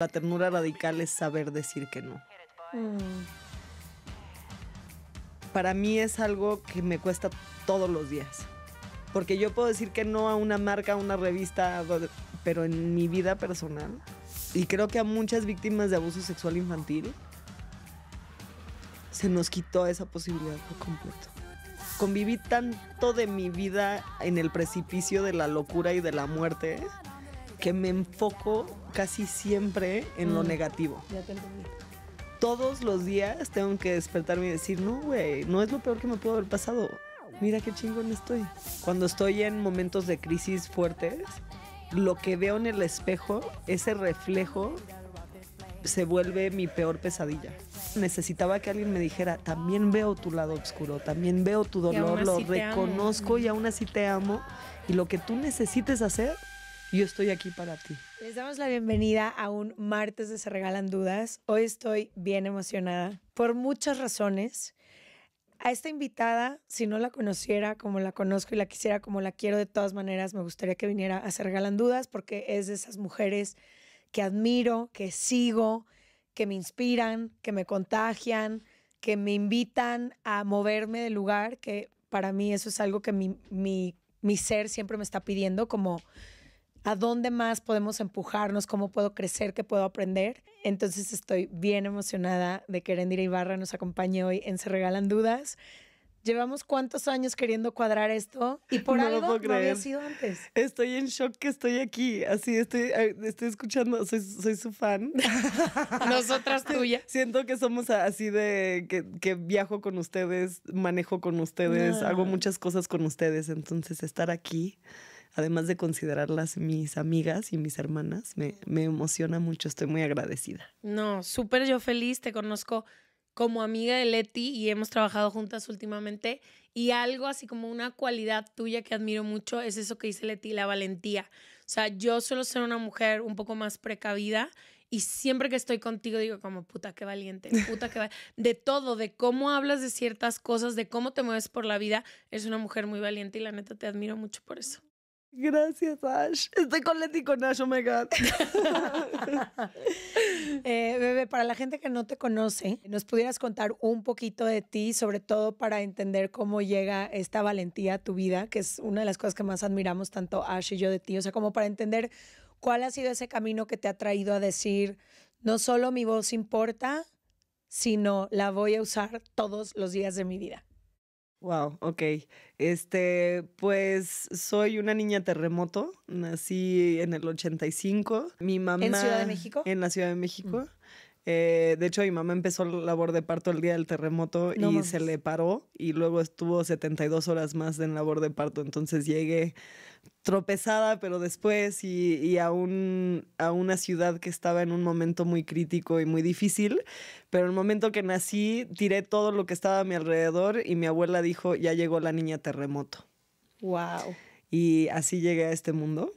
La ternura radical es saber decir que no. Mm. Para mí es algo que me cuesta todos los días. Porque yo puedo decir que no a una marca, a una revista, pero en mi vida personal, y creo que a muchas víctimas de abuso sexual infantil, se nos quitó esa posibilidad por completo. Conviví tanto de mi vida en el precipicio de la locura y de la muerte que me enfoco casi siempre en lo mm. negativo. Ya te Todos los días tengo que despertarme y decir, no, güey, no es lo peor que me pudo haber pasado. Mira qué chingón estoy. Cuando estoy en momentos de crisis fuertes, lo que veo en el espejo, ese reflejo, se vuelve mi peor pesadilla. Necesitaba que alguien me dijera, también veo tu lado oscuro, también veo tu dolor, lo reconozco y aún así te amo. Y lo que tú necesites hacer yo estoy aquí para ti. Les damos la bienvenida a un martes de Se Regalan Dudas. Hoy estoy bien emocionada por muchas razones. A esta invitada, si no la conociera como la conozco y la quisiera como la quiero de todas maneras, me gustaría que viniera a Se Regalan Dudas porque es de esas mujeres que admiro, que sigo, que me inspiran, que me contagian, que me invitan a moverme del lugar, que para mí eso es algo que mi, mi, mi ser siempre me está pidiendo como a dónde más podemos empujarnos, cómo puedo crecer, qué puedo aprender. Entonces estoy bien emocionada de que Erendira Ibarra nos acompañe hoy en Se Regalan Dudas. Llevamos cuántos años queriendo cuadrar esto y por no algo no había sido antes. Estoy en shock que estoy aquí, así estoy, estoy escuchando, soy, su fan. Nosotras tuya. Siento que somos así de que, viajo con ustedes, manejo con ustedes, hago muchas cosas con ustedes, entonces estar aquí además de considerarlas mis amigas y mis hermanas, me, emociona mucho, estoy muy agradecida. No, súper yo feliz, te conozco como amiga de Leti y hemos trabajado juntas últimamente y algo así como una cualidad tuya que admiro mucho es eso que dice Leti, la valentía. O sea, yo suelo ser una mujer un poco más precavida y siempre que estoy contigo digo como puta qué valiente, puta qué valiente. de todo, de cómo hablas de ciertas cosas, de cómo te mueves por la vida, es una mujer muy valiente y la neta te admiro mucho por eso. Gracias, Ash. Estoy con Leti con Ash, oh my God. Eh, para la gente que no te conoce, ¿nos pudieras contar un poquito de ti, sobre todo para entender cómo llega esta valentía a tu vida, que es una de las cosas que más admiramos tanto Ash y yo de ti? O sea, como para entender cuál ha sido ese camino que te ha traído a decir, no solo mi voz importa, sino la voy a usar todos los días de mi vida. Wow, ok. Este, pues soy una niña terremoto, nací en el 85. Mi mamá... ¿En Ciudad de México? En la Ciudad de mm. México. Eh, de hecho, mi mamá empezó la labor de parto el día del terremoto y se le paró y luego estuvo 72 horas más en labor de parto. Entonces llegué tropezada, pero después y, y a, a una ciudad que estaba en un momento muy crítico y muy difícil. Pero el momento que nací, tiré todo lo que estaba a mi alrededor y mi abuela dijo, ya llegó la niña terremoto. ¡Wow! Y así llegué a este mundo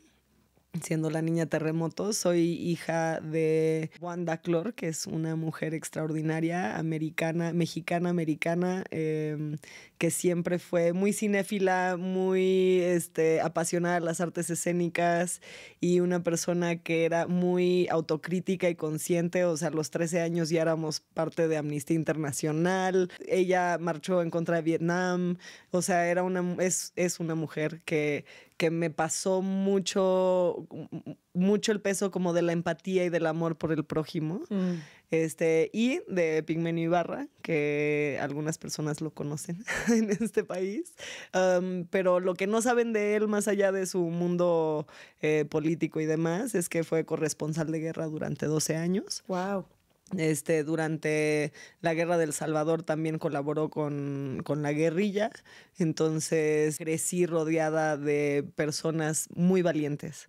siendo la niña terremoto. Soy hija de Wanda Clor, que es una mujer extraordinaria, americana, mexicana, americana, em, que siempre fue muy cinéfila, muy este, apasionada de las artes escénicas y una persona que era muy autocrítica y consciente. O sea, a los 13 años ya éramos parte de Amnistía Internacional. Ella marchó en contra de Vietnam. O sea, era una, es, es una mujer que que me pasó mucho, mucho el peso como de la empatía y del amor por el prójimo. Mm. Este, y de Pigmenio Ibarra, que algunas personas lo conocen en este país. Um, pero lo que no saben de él, más allá de su mundo eh, político y demás, es que fue corresponsal de guerra durante 12 años. ¡Wow! Este, durante la guerra del Salvador también colaboró con, la guerrilla, entonces crecí rodeada de personas muy valientes,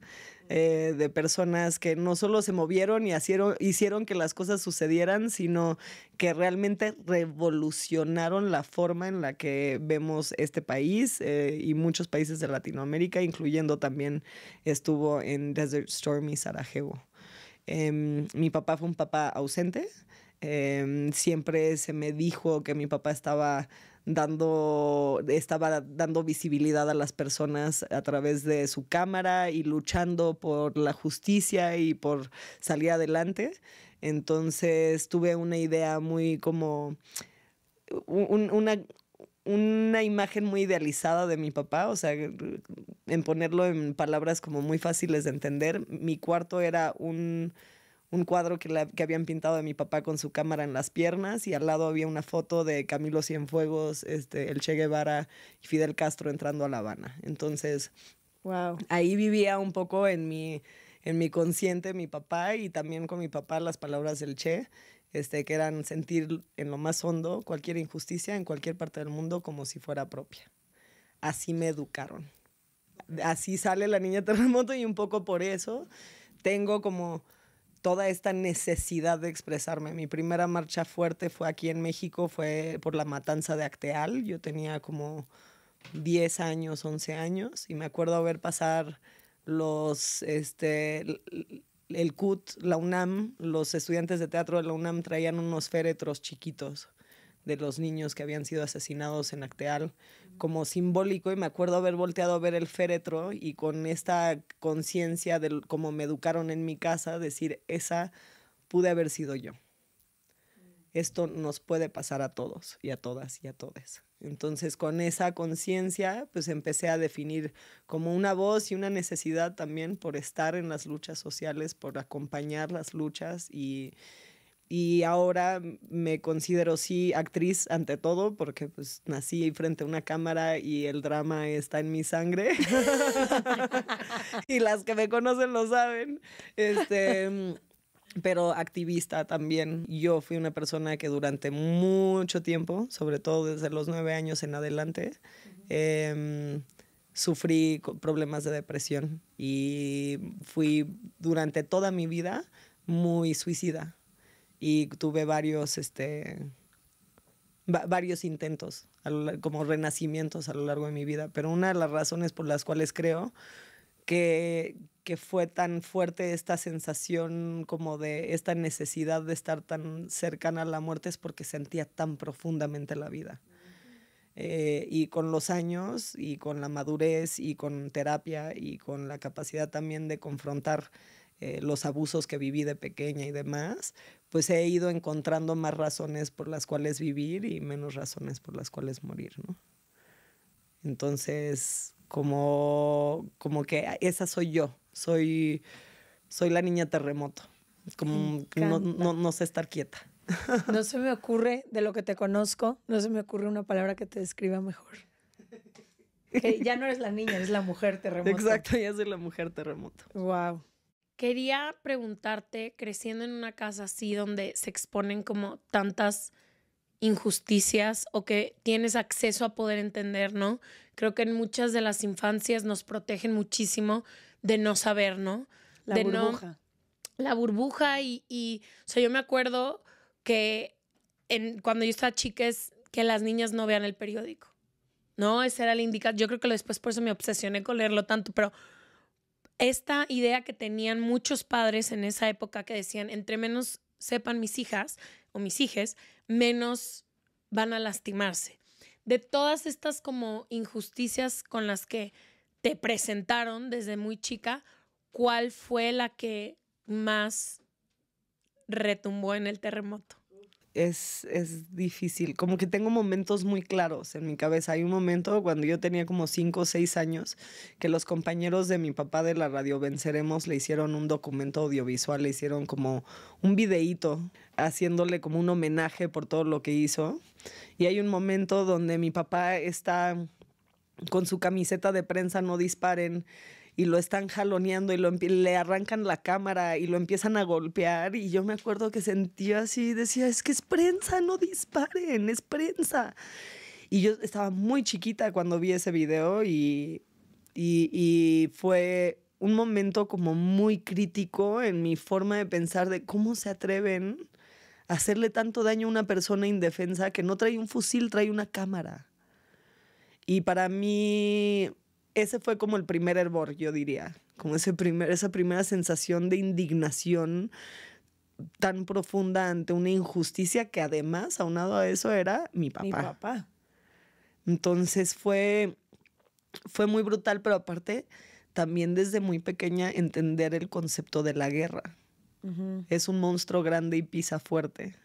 eh, de personas que no solo se movieron y hicieron, que las cosas sucedieran, sino que realmente revolucionaron la forma en la que vemos este país eh, y muchos países de Latinoamérica, incluyendo también estuvo en Desert Storm y Sarajevo. Em, mi papá fue un papá ausente. Em, siempre se me dijo que mi papá estaba dando, estaba dando visibilidad a las personas a través de su cámara y luchando por la justicia y por salir adelante. Entonces tuve una idea muy como un, una imagen muy idealizada de mi papá, o sea, en ponerlo en palabras como muy fáciles de entender, mi cuarto era un, cuadro que, habían pintado de mi papá con su cámara en las piernas y al lado había una foto de Camilo Cienfuegos, este, el Che Guevara y Fidel Castro entrando a La Habana. Entonces, wow. ahí vivía un poco en mi, en mi consciente mi papá y también con mi papá las palabras del Che. Este, que eran sentir en lo más hondo cualquier injusticia en cualquier parte del mundo como si fuera propia. Así me educaron. Así sale la niña terremoto y un poco por eso tengo como toda esta necesidad de expresarme. Mi primera marcha fuerte fue aquí en México, fue por la matanza de Acteal. Yo tenía como 10 años, 11 años y me acuerdo ver pasar los, este, el CUT, la UNAM, los estudiantes de teatro de la UNAM traían unos féretros chiquitos de los niños que habían sido asesinados en Acteal como simbólico y me acuerdo haber volteado a ver el féretro y con esta conciencia de cómo me educaron en mi casa decir esa pude haber sido yo. Esto nos puede pasar a todos y a todas y a todes. Entonces, con esa conciencia, pues empecé a definir como una voz y una necesidad también por estar en las luchas sociales, por acompañar las luchas y, y ahora me considero sí actriz ante todo porque pues nací frente a una cámara y el drama está en mi sangre y las que me conocen lo saben este pero activista también. Yo fui una persona que durante mucho tiempo, sobre todo desde los nueve años en adelante, em, sufrí problemas de depresión y fui durante toda mi vida muy suicida y tuve varios, este, varios intentos, como renacimientos a lo largo de mi vida, pero una de las razones por las cuales creo que, que fue tan fuerte esta sensación como de esta necesidad de estar tan cercana a la muerte es porque sentía tan profundamente la vida. Eh, y con los años y con la madurez y con terapia y con la capacidad también de confrontar eh, los abusos que viví de pequeña y demás, pues he ido encontrando más razones por las cuales vivir y menos razones por las cuales morir, ¿no? Entonces, como, como que esa soy yo, soy, soy la niña terremoto. Como no, no, sé estar quieta. No se me ocurre, de lo que te conozco, no se me ocurre una palabra que te describa mejor. Que ya no eres la niña, eres la mujer terremoto. Exacto, ya soy la mujer terremoto. Wow. Quería preguntarte, creciendo en una casa así donde se exponen como tantas injusticias o que tienes acceso a poder entender, ¿no? Creo que en muchas de las infancias nos protegen muchísimo de no saber, ¿no? La de burbuja. No, la burbuja y, y, o sea, yo me acuerdo que en, cuando yo estaba chica que las niñas no vean el periódico. No, Ese era el indicador. Yo creo que después por eso me obsesioné con leerlo tanto, pero esta idea que tenían muchos padres en esa época que decían, entre menos sepan mis hijas o mis hijes, menos van a lastimarse. De todas estas como injusticias con las que te presentaron desde muy chica, ¿cuál fue la que más retumbó en el terremoto? Es, es, difícil. Como que tengo momentos muy claros en mi cabeza. Hay un momento cuando yo tenía como cinco o seis años que los compañeros de mi papá de la radio Venceremos le hicieron un documento audiovisual, le hicieron como un videíto haciéndole como un homenaje por todo lo que hizo. Y hay un momento donde mi papá está con su camiseta de prensa no disparen y lo están jaloneando y lo, le arrancan la cámara y lo empiezan a golpear y yo me acuerdo que sentía así, decía, es que es prensa, no disparen, es prensa. Y yo estaba muy chiquita cuando vi ese video y, y, y fue un momento como muy crítico en mi forma de pensar de cómo se atreven a hacerle tanto daño a una persona indefensa que no trae un fusil, trae una cámara. Y para mí, ese fue como el primer hervor, yo diría, como ese primer, esa primera sensación de indignación tan profunda ante una injusticia que además, aunado a eso, era mi papá. papá. Entonces fue, fue muy brutal, pero aparte también desde muy pequeña entender el concepto de la guerra. Es un monstruo grande y pisa fuerte.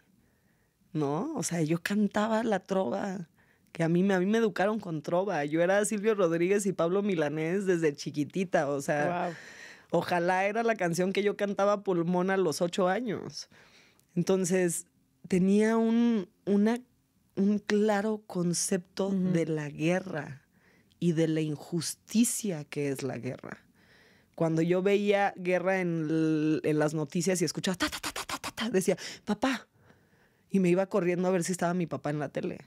¿No? O sea, yo cantaba la trova que a mí, a mí me educaron con trova. Yo era Silvio Rodríguez y Pablo Milanés desde chiquitita, o sea, ojalá era la canción que yo cantaba pulmón a los ocho años. Entonces, tenía un, un claro concepto de la guerra y de la injusticia que es la guerra. Cuando yo veía guerra en, las noticias y escuchaba, ta, ta, ta, decía, papá. Y me iba corriendo a ver si estaba mi papá en la tele.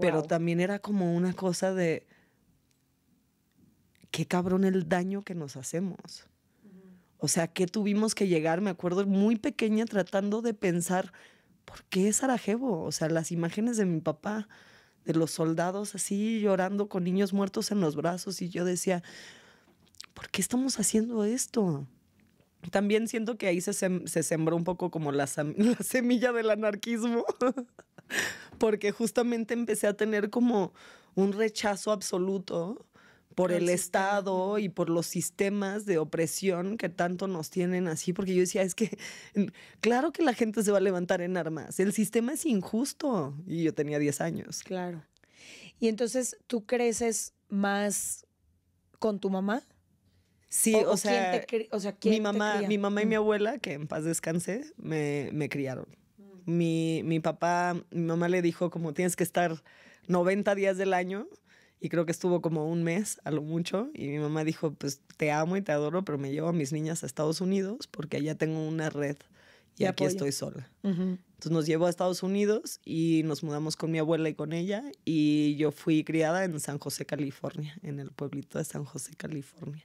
Pero también era como una cosa de, qué cabrón el daño que nos hacemos. O sea, que tuvimos que llegar, me acuerdo muy pequeña tratando de pensar, ¿por qué Sarajevo? O sea, las imágenes de mi papá, de los soldados así llorando con niños muertos en los brazos y yo decía, ¿por qué estamos haciendo esto? también siento que ahí se, sembró un poco como la, semilla del anarquismo, porque justamente empecé a tener como un rechazo absoluto por el Estado y por los sistemas de opresión que tanto nos tienen así, porque yo decía, es que claro que la gente se va a levantar en armas, el sistema es injusto y yo tenía 10 años. Claro. Y entonces tú creces más con tu mamá? Sí, o, sea, mi mamá, mi mamá y mi mm. abuela, que en paz descanse, me, criaron. Mm. Mi, papá, mi mamá le dijo como tienes que estar 90 días del año y creo que estuvo como un mes a lo mucho y mi mamá dijo, pues te amo y te adoro, pero me llevo a mis niñas a Estados Unidos porque allá tengo una red y aquí estoy sola. Entonces nos llevó a Estados Unidos y nos mudamos con mi abuela y con ella y yo fui criada en San José, California, en el pueblito de San José, California.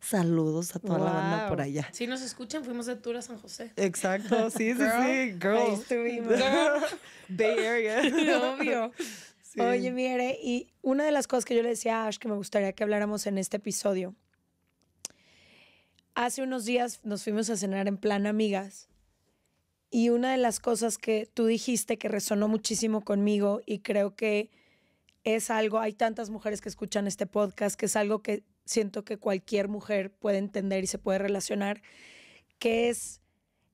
Saludos a toda la banda por allá. Si nos escuchan, fuimos de tour a San José. Exacto, sí, sí, sí. Girl. estuvimos. Bay Area. Obvio. Oye, mire, y una de las cosas que yo le decía a Ash que me gustaría que habláramos en este episodio. Hace unos días nos fuimos a cenar en plan amigas y una de las cosas que tú dijiste que resonó muchísimo conmigo y creo que es algo, hay tantas mujeres que escuchan este podcast, que es algo que siento que cualquier mujer puede entender y se puede relacionar, que es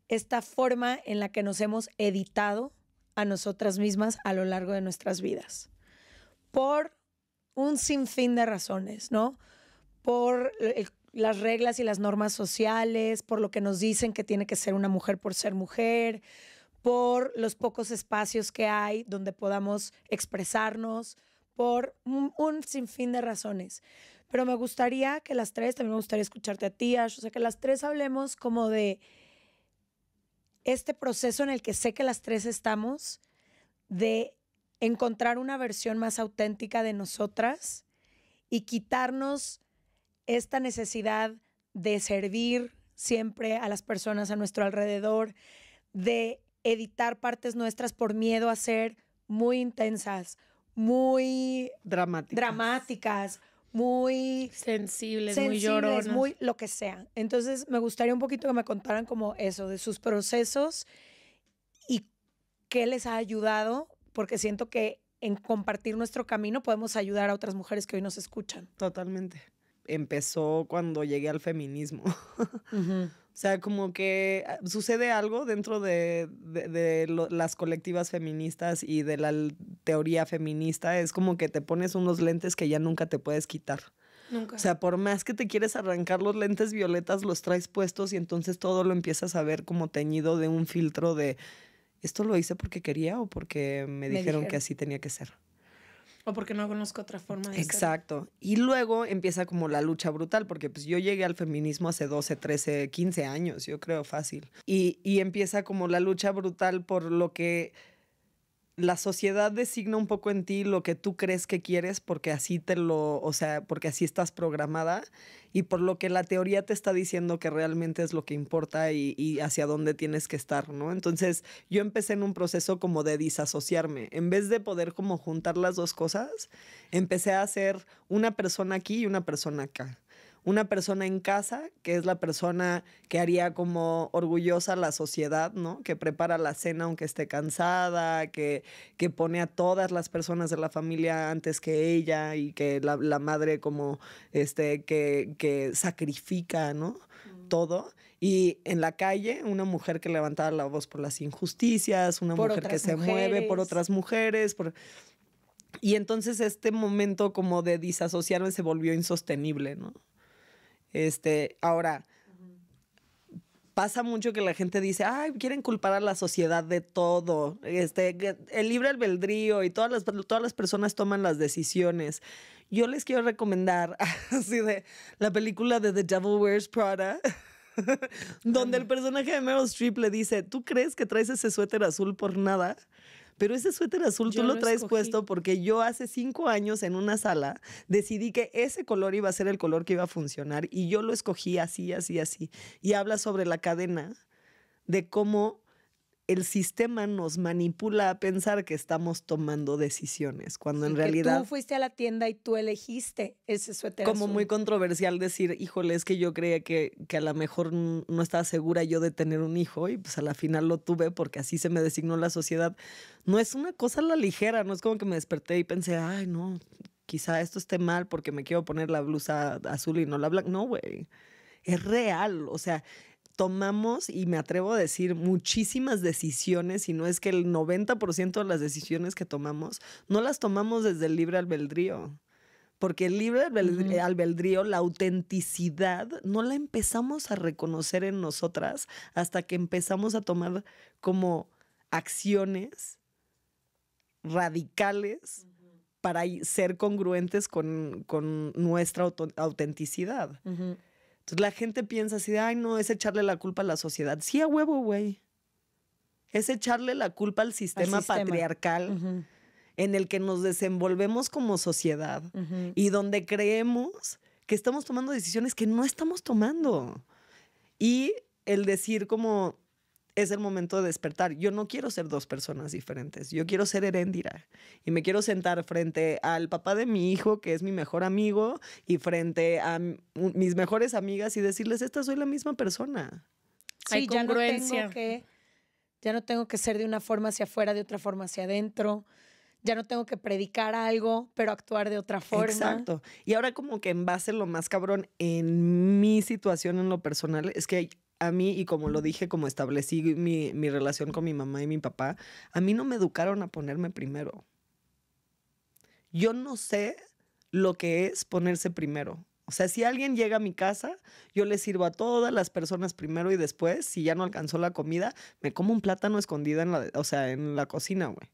esta forma en la que nos hemos editado a nosotras mismas a lo largo de nuestras vidas. Por un sinfín de razones, ¿no? Por el las reglas y las normas sociales, por lo que nos dicen que tiene que ser una mujer por ser mujer, por los pocos espacios que hay donde podamos expresarnos, por un, sinfín de razones. Pero me gustaría que las tres, también me gustaría escucharte a ti, Ash, o que las tres hablemos como de este proceso en el que sé que las tres estamos, de encontrar una versión más auténtica de nosotras y quitarnos esta necesidad de servir siempre a las personas a nuestro alrededor, de editar partes nuestras por miedo a ser muy intensas, muy dramáticas, muy sensibles, muy lloronas, muy lo que sea. Entonces, me gustaría un poquito que me contaran como eso de sus procesos y qué les ha ayudado, porque siento que en compartir nuestro camino podemos ayudar a otras mujeres que hoy nos escuchan. Totalmente empezó cuando llegué al feminismo. O sea, como que ah, sucede algo dentro de, las colectivas feministas y de la teoría feminista. Es como que te pones unos lentes que ya nunca te puedes quitar. Nunca. O sea, por más que te quieres arrancar los lentes violetas, los traes puestos y entonces todo lo empiezas a ver como teñido de un filtro de esto lo hice porque quería o porque me, dijeron, que así tenía que ser. O porque no conozco otra forma de Exacto. Y luego empieza como la lucha brutal, porque pues yo llegué al feminismo hace 12, 13, 15 años, yo creo fácil. Y, y empieza como la lucha brutal por lo que la sociedad designa un poco en ti lo que tú crees que quieres porque así te lo, o sea, porque así estás programada y por lo que la teoría te está diciendo que realmente es lo que importa y, hacia dónde tienes que estar, ¿no? Entonces yo empecé en un proceso como de disasociarme. En vez de poder como juntar las dos cosas, empecé a ser una persona aquí y una persona acá una persona en casa, que es la persona que haría como orgullosa la sociedad, ¿no? Que prepara la cena aunque esté cansada, que, que pone a todas las personas de la familia antes que ella y que la, madre como, este, que, que sacrifica, ¿no? Mm. Todo. Y en la calle, una mujer que levantaba la voz por las injusticias, una mujer que se mueve por otras mujeres, por... Y entonces este momento como de disasociarme se volvió insostenible, ¿no? Este, ahora, pasa mucho que la gente dice, ay, quieren culpar a la sociedad de todo, este, el libre albedrío y todas las, todas las personas toman las decisiones. Yo les quiero recomendar, así de, la película de The Devil Wears Prada. donde el personaje de Meryl Streep le dice, ¿tú crees que traes ese suéter azul por nada? Pero ese suéter azul tú lo, traes puesto porque yo hace cinco años en una sala decidí que ese color iba a ser el color que iba a funcionar y yo lo escogí así, así, así. Y habla sobre la cadena de cómo el sistema nos manipula a pensar que estamos tomando decisiones, cuando en realidad... tú fuiste a la tienda y tú elegiste ese suéter. Como muy controversial decir, híjole, es que yo creía que, que a lo mejor no estaba segura yo de tener un hijo y pues a la final lo tuve porque así se me designó la sociedad. No es una cosa la ligera, no es como que me desperté y pensé, ay, no, quizá esto esté mal porque me quiero poner la blusa azul y no la blanca. No, güey, es real, o sea, tomamos, y me atrevo a decir, muchísimas decisiones, y no es que el 90% de las decisiones que tomamos, no las tomamos desde el libre albedrío. Porque el libre albedrío, la autenticidad, no la empezamos a reconocer en nosotras hasta que empezamos a tomar como acciones radicales para ser congruentes con, nuestra autenticidad la gente piensa así ay, no, es echarle la culpa a la sociedad. Sí, a huevo, güey. Es echarle la culpa al sistema, patriarcal en el que nos desenvolvemos como sociedad y donde creemos que estamos tomando decisiones que no estamos tomando. Y el decir como, es el momento de despertar. Yo no quiero ser dos personas diferentes. Yo quiero ser Heréndira. Y me quiero sentar frente al papá de mi hijo, que es mi mejor amigo, y frente a mis mejores amigas y decirles, esta soy la misma persona. Hay congruencia. Ya no, tengo que, ya no tengo que ser de una forma hacia afuera, de otra forma hacia adentro. Ya no tengo que predicar algo, pero actuar de otra forma. Exacto. Y ahora como que en base lo más cabrón en mi situación en lo personal es que a mí, y como lo dije, como establecí mi, relación con mi mamá y mi papá, a mí no me educaron a ponerme primero. Yo no sé lo que es ponerse primero. O sea, si alguien llega a mi casa, yo le sirvo a todas las personas primero y después, si ya no alcanzó la comida, me como un plátano escondido en la, o sea, en la cocina, güey.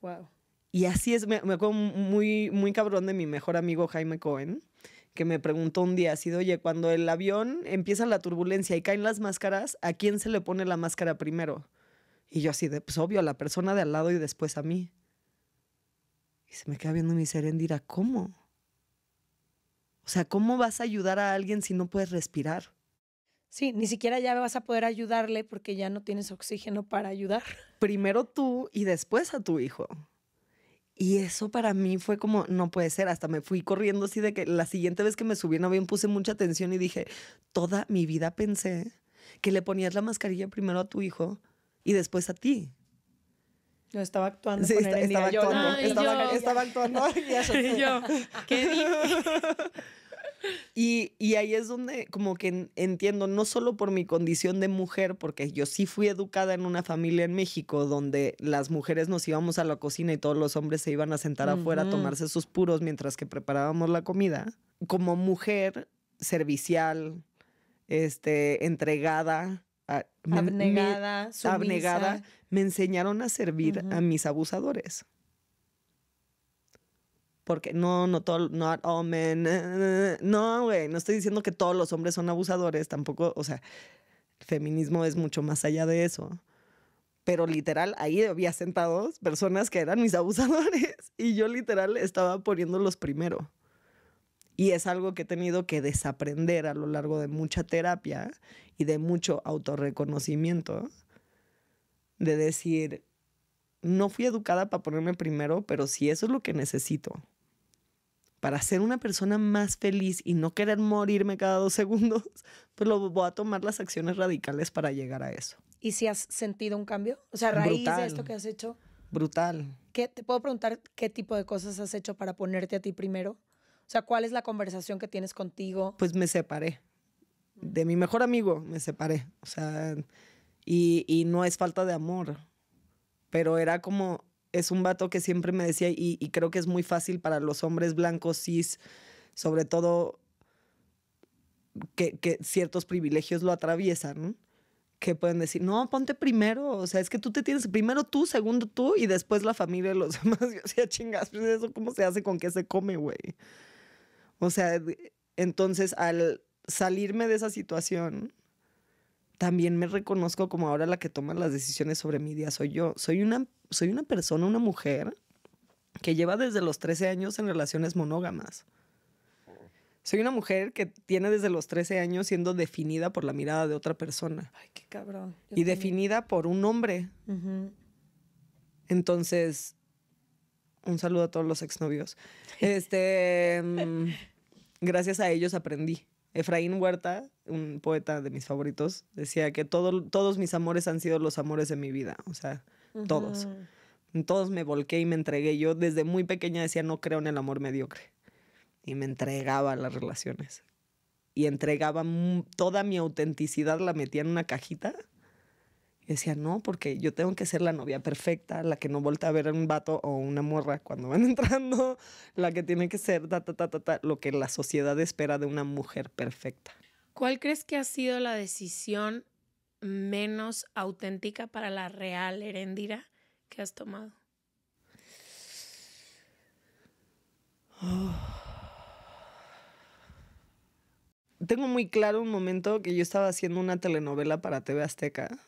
Wow. Y así es, me, me acuerdo muy, muy cabrón de mi mejor amigo Jaime Cohen, que me preguntó un día, así de, oye, cuando el avión empieza la turbulencia y caen las máscaras, ¿a quién se le pone la máscara primero? Y yo así de, pues obvio, a la persona de al lado y después a mí. Y se me queda viendo mi serendira, ¿cómo? O sea, ¿cómo vas a ayudar a alguien si no puedes respirar? Sí, ni siquiera ya vas a poder ayudarle porque ya no tienes oxígeno para ayudar. Primero tú y después a tu hijo. Y eso para mí fue como, no puede ser, hasta me fui corriendo así de que la siguiente vez que me subí no bien puse mucha atención y dije, toda mi vida pensé que le ponías la mascarilla primero a tu hijo y después a ti. No estaba actuando. Sí, estaba, actuando, estaba, actuando. Y, yo, ¿qué Y, ahí es donde como que entiendo, no solo por mi condición de mujer, porque yo sí fui educada en una familia en México donde las mujeres nos íbamos a la cocina y todos los hombres se iban a sentar afuera a tomarse sus puros mientras que preparábamos la comida. Como mujer servicial, este, entregada, abnegada, me, enseñaron a servir a mis abusadores porque no, no todo, not all men. No, güey, no estoy diciendo que todos los hombres son abusadores, tampoco, o sea, el feminismo es mucho más allá de eso. Pero literal, ahí había sentados personas que eran mis abusadores y yo literal estaba poniéndolos primero. Y es algo que he tenido que desaprender a lo largo de mucha terapia y de mucho autorreconocimiento, de decir, no fui educada para ponerme primero, pero si eso es lo que necesito, para ser una persona más feliz y no querer morirme cada dos segundos, pues lo voy a tomar las acciones radicales para llegar a eso. ¿Y si has sentido un cambio? O sea, raíz de esto que has hecho. Brutal. ¿qué, ¿Te puedo preguntar qué tipo de cosas has hecho para ponerte a ti primero? O sea, ¿cuál es la conversación que tienes contigo? Pues me separé. De mi mejor amigo me separé. O sea, y, y no es falta de amor, pero era como, es un vato que siempre me decía, y, creo que es muy fácil para los hombres blancos, cis, sobre todo que, ciertos privilegios lo atraviesan, que pueden decir, no, ponte primero, o sea, es que tú te tienes primero tú, segundo tú y después la familia y los demás. Yo decía, chingas, pues, ¿eso cómo se hace con qué se come, güey? O sea, entonces al salirme de esa situación, también me reconozco como ahora la que toma las decisiones sobre mi día soy yo. Soy una soy una persona, una mujer, que lleva desde los 13 años en relaciones monógamas. Soy una mujer que tiene desde los 13 años siendo definida por la mirada de otra persona. Ay, qué cabrón. y definida por un hombre. Entonces, un saludo a todos los exnovios. Este, mm, gracias a ellos aprendí. Efraín Huerta, un poeta de mis favoritos, decía que todos mis amores han sido los amores de mi vida. O sea, todos. todos me volqué y me entregué. Yo desde muy pequeña decía, no creo en el amor mediocre. Y me entregaba a las relaciones. Y entregaba toda mi autenticidad, la metía en una cajita. Y decía, no, porque yo tengo que ser la novia perfecta, la que no voltea a ver a un vato o una morra cuando van entrando, la que tiene que ser ta, ta, ta, ta, ta, lo que la sociedad espera de una mujer perfecta. ¿Cuál crees que ha sido la decisión menos auténtica para la real heréndira que has tomado? Tengo muy claro un momento que yo estaba haciendo una telenovela para TV Azteca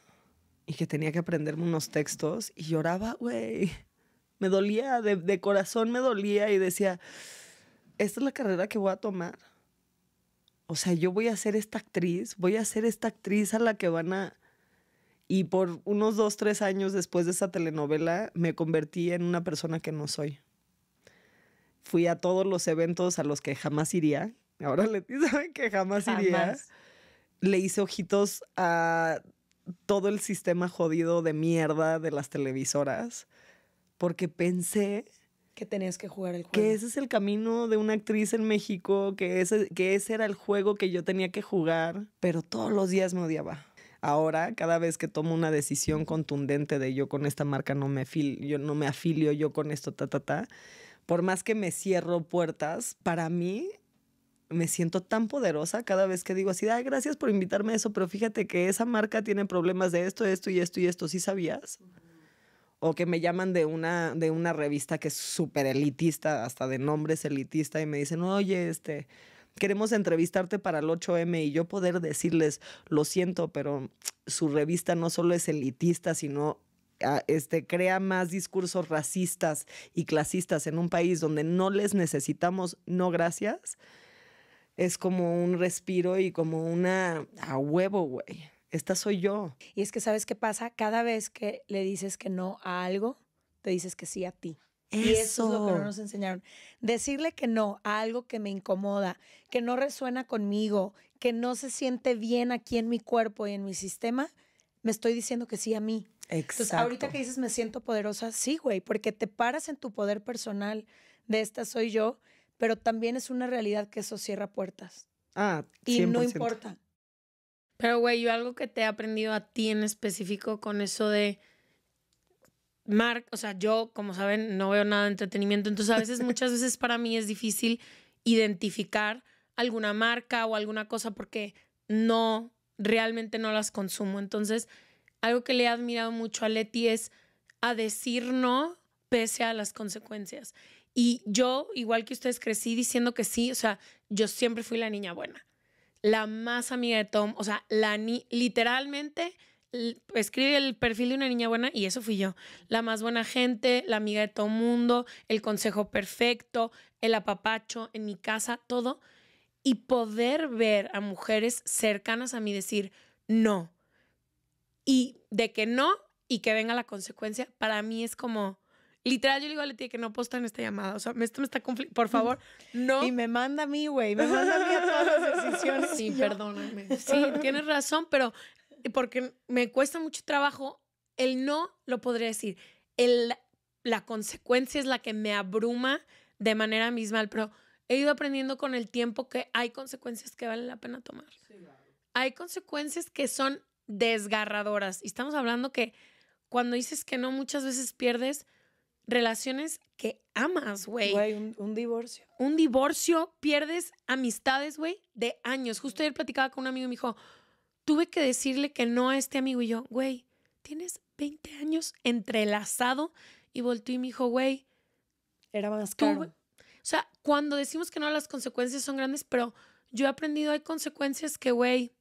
y que tenía que aprenderme unos textos y lloraba, güey. Me dolía, de corazón me dolía y decía, esta es la carrera que voy a tomar o sea, yo voy a ser esta actriz, voy a ser esta actriz a la que van a... Y por unos dos, tres años después de esa telenovela me convertí en una persona que no soy. Fui a todos los eventos a los que jamás iría. Ahora Leti sabe que jamás, jamás. iría. Le hice ojitos a todo el sistema jodido de mierda de las televisoras porque pensé que tenías que jugar el juego. Que ese es el camino de una actriz en México, que ese, que ese era el juego que yo tenía que jugar, pero todos los días me odiaba. Ahora, cada vez que tomo una decisión contundente de yo con esta marca no me afilio, yo no me afilio, yo con esto, ta, ta, ta, por más que me cierro puertas, para mí me siento tan poderosa cada vez que digo así, gracias por invitarme a eso, pero fíjate que esa marca tiene problemas de esto, esto y esto y esto, ¿sí sabías? o que me llaman de una, de una revista que es súper elitista, hasta de nombres elitista, y me dicen, oye, este, queremos entrevistarte para el 8M y yo poder decirles, lo siento, pero su revista no solo es elitista, sino ah, este, crea más discursos racistas y clasistas en un país donde no les necesitamos, no gracias, es como un respiro y como una a huevo, güey esta soy yo. Y es que sabes qué pasa, cada vez que le dices que no a algo, te dices que sí a ti. Eso. Y eso es lo que no nos enseñaron. Decirle que no a algo que me incomoda, que no resuena conmigo, que no se siente bien aquí en mi cuerpo y en mi sistema, me estoy diciendo que sí a mí. Exacto. Entonces, ahorita que dices me siento poderosa, sí, güey, porque te paras en tu poder personal de esta soy yo, pero también es una realidad que eso cierra puertas. Ah, Y no importa. Pero, güey, yo algo que te he aprendido a ti en específico con eso de... Mark, o sea, yo, como saben, no veo nada de entretenimiento, entonces a veces, muchas veces para mí es difícil identificar alguna marca o alguna cosa porque no, realmente no las consumo. Entonces, algo que le he admirado mucho a Leti es a decir no pese a las consecuencias. Y yo, igual que ustedes, crecí diciendo que sí, o sea, yo siempre fui la niña buena la más amiga de Tom, o sea, la literalmente escribe el perfil de una niña buena y eso fui yo. La más buena gente, la amiga de todo mundo, el consejo perfecto, el apapacho en mi casa, todo. Y poder ver a mujeres cercanas a mí decir no. Y de que no y que venga la consecuencia, para mí es como, Literal, yo le digo a Leti que no posta en esta llamada. O sea, esto me está Por favor, no. Y me manda a mí, güey. Me manda a mí a todas las decisiones. Sí, perdóname. Sí, tienes razón, pero eh, porque me cuesta mucho trabajo, el no lo podría decir. El, la consecuencia es la que me abruma de manera misma. pero he ido aprendiendo con el tiempo que hay consecuencias que vale la pena tomar. Hay consecuencias que son desgarradoras. Y estamos hablando que cuando dices que no, muchas veces pierdes relaciones que amas, güey. Güey, un, divorcio. Un divorcio, pierdes amistades, güey, de años. Justo ayer platicaba con un amigo y me dijo, tuve que decirle que no a este amigo y yo, güey, tienes 20 años entrelazado y volteó y me dijo, güey. Era más caro. o sea, cuando decimos que no, las consecuencias son grandes, pero yo he aprendido, hay consecuencias que, güey,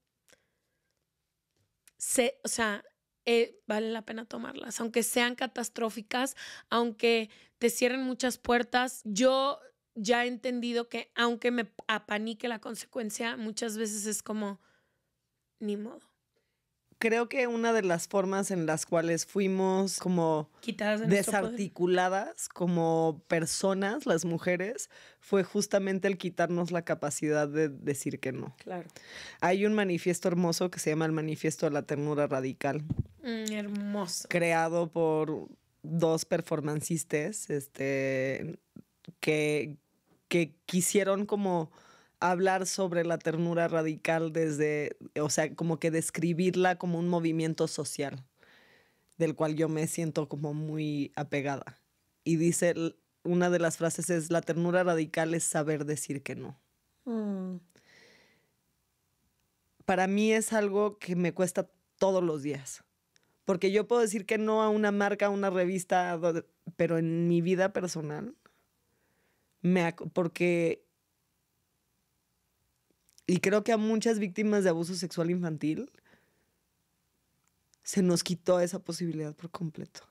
se, o sea, eh, vale la pena tomarlas, aunque sean catastróficas, aunque te cierren muchas puertas. Yo ya he entendido que aunque me apanique la consecuencia, muchas veces es como, ni modo creo que una de las formas en las cuales fuimos como desarticuladas como personas, las mujeres, fue justamente el quitarnos la capacidad de decir que no. Claro. Hay un manifiesto hermoso que se llama el Manifiesto de la Ternura Radical. Mm, hermoso. Creado por dos performancistas este, que, que quisieron como hablar sobre la ternura radical desde, o sea, como que describirla como un movimiento social del cual yo me siento como muy apegada. Y dice, una de las frases es, la ternura radical es saber decir que no. Mm. Para mí es algo que me cuesta todos los días, porque yo puedo decir que no a una marca, a una revista, pero en mi vida personal, me, porque y creo que a muchas víctimas de abuso sexual infantil se nos quitó esa posibilidad por completo.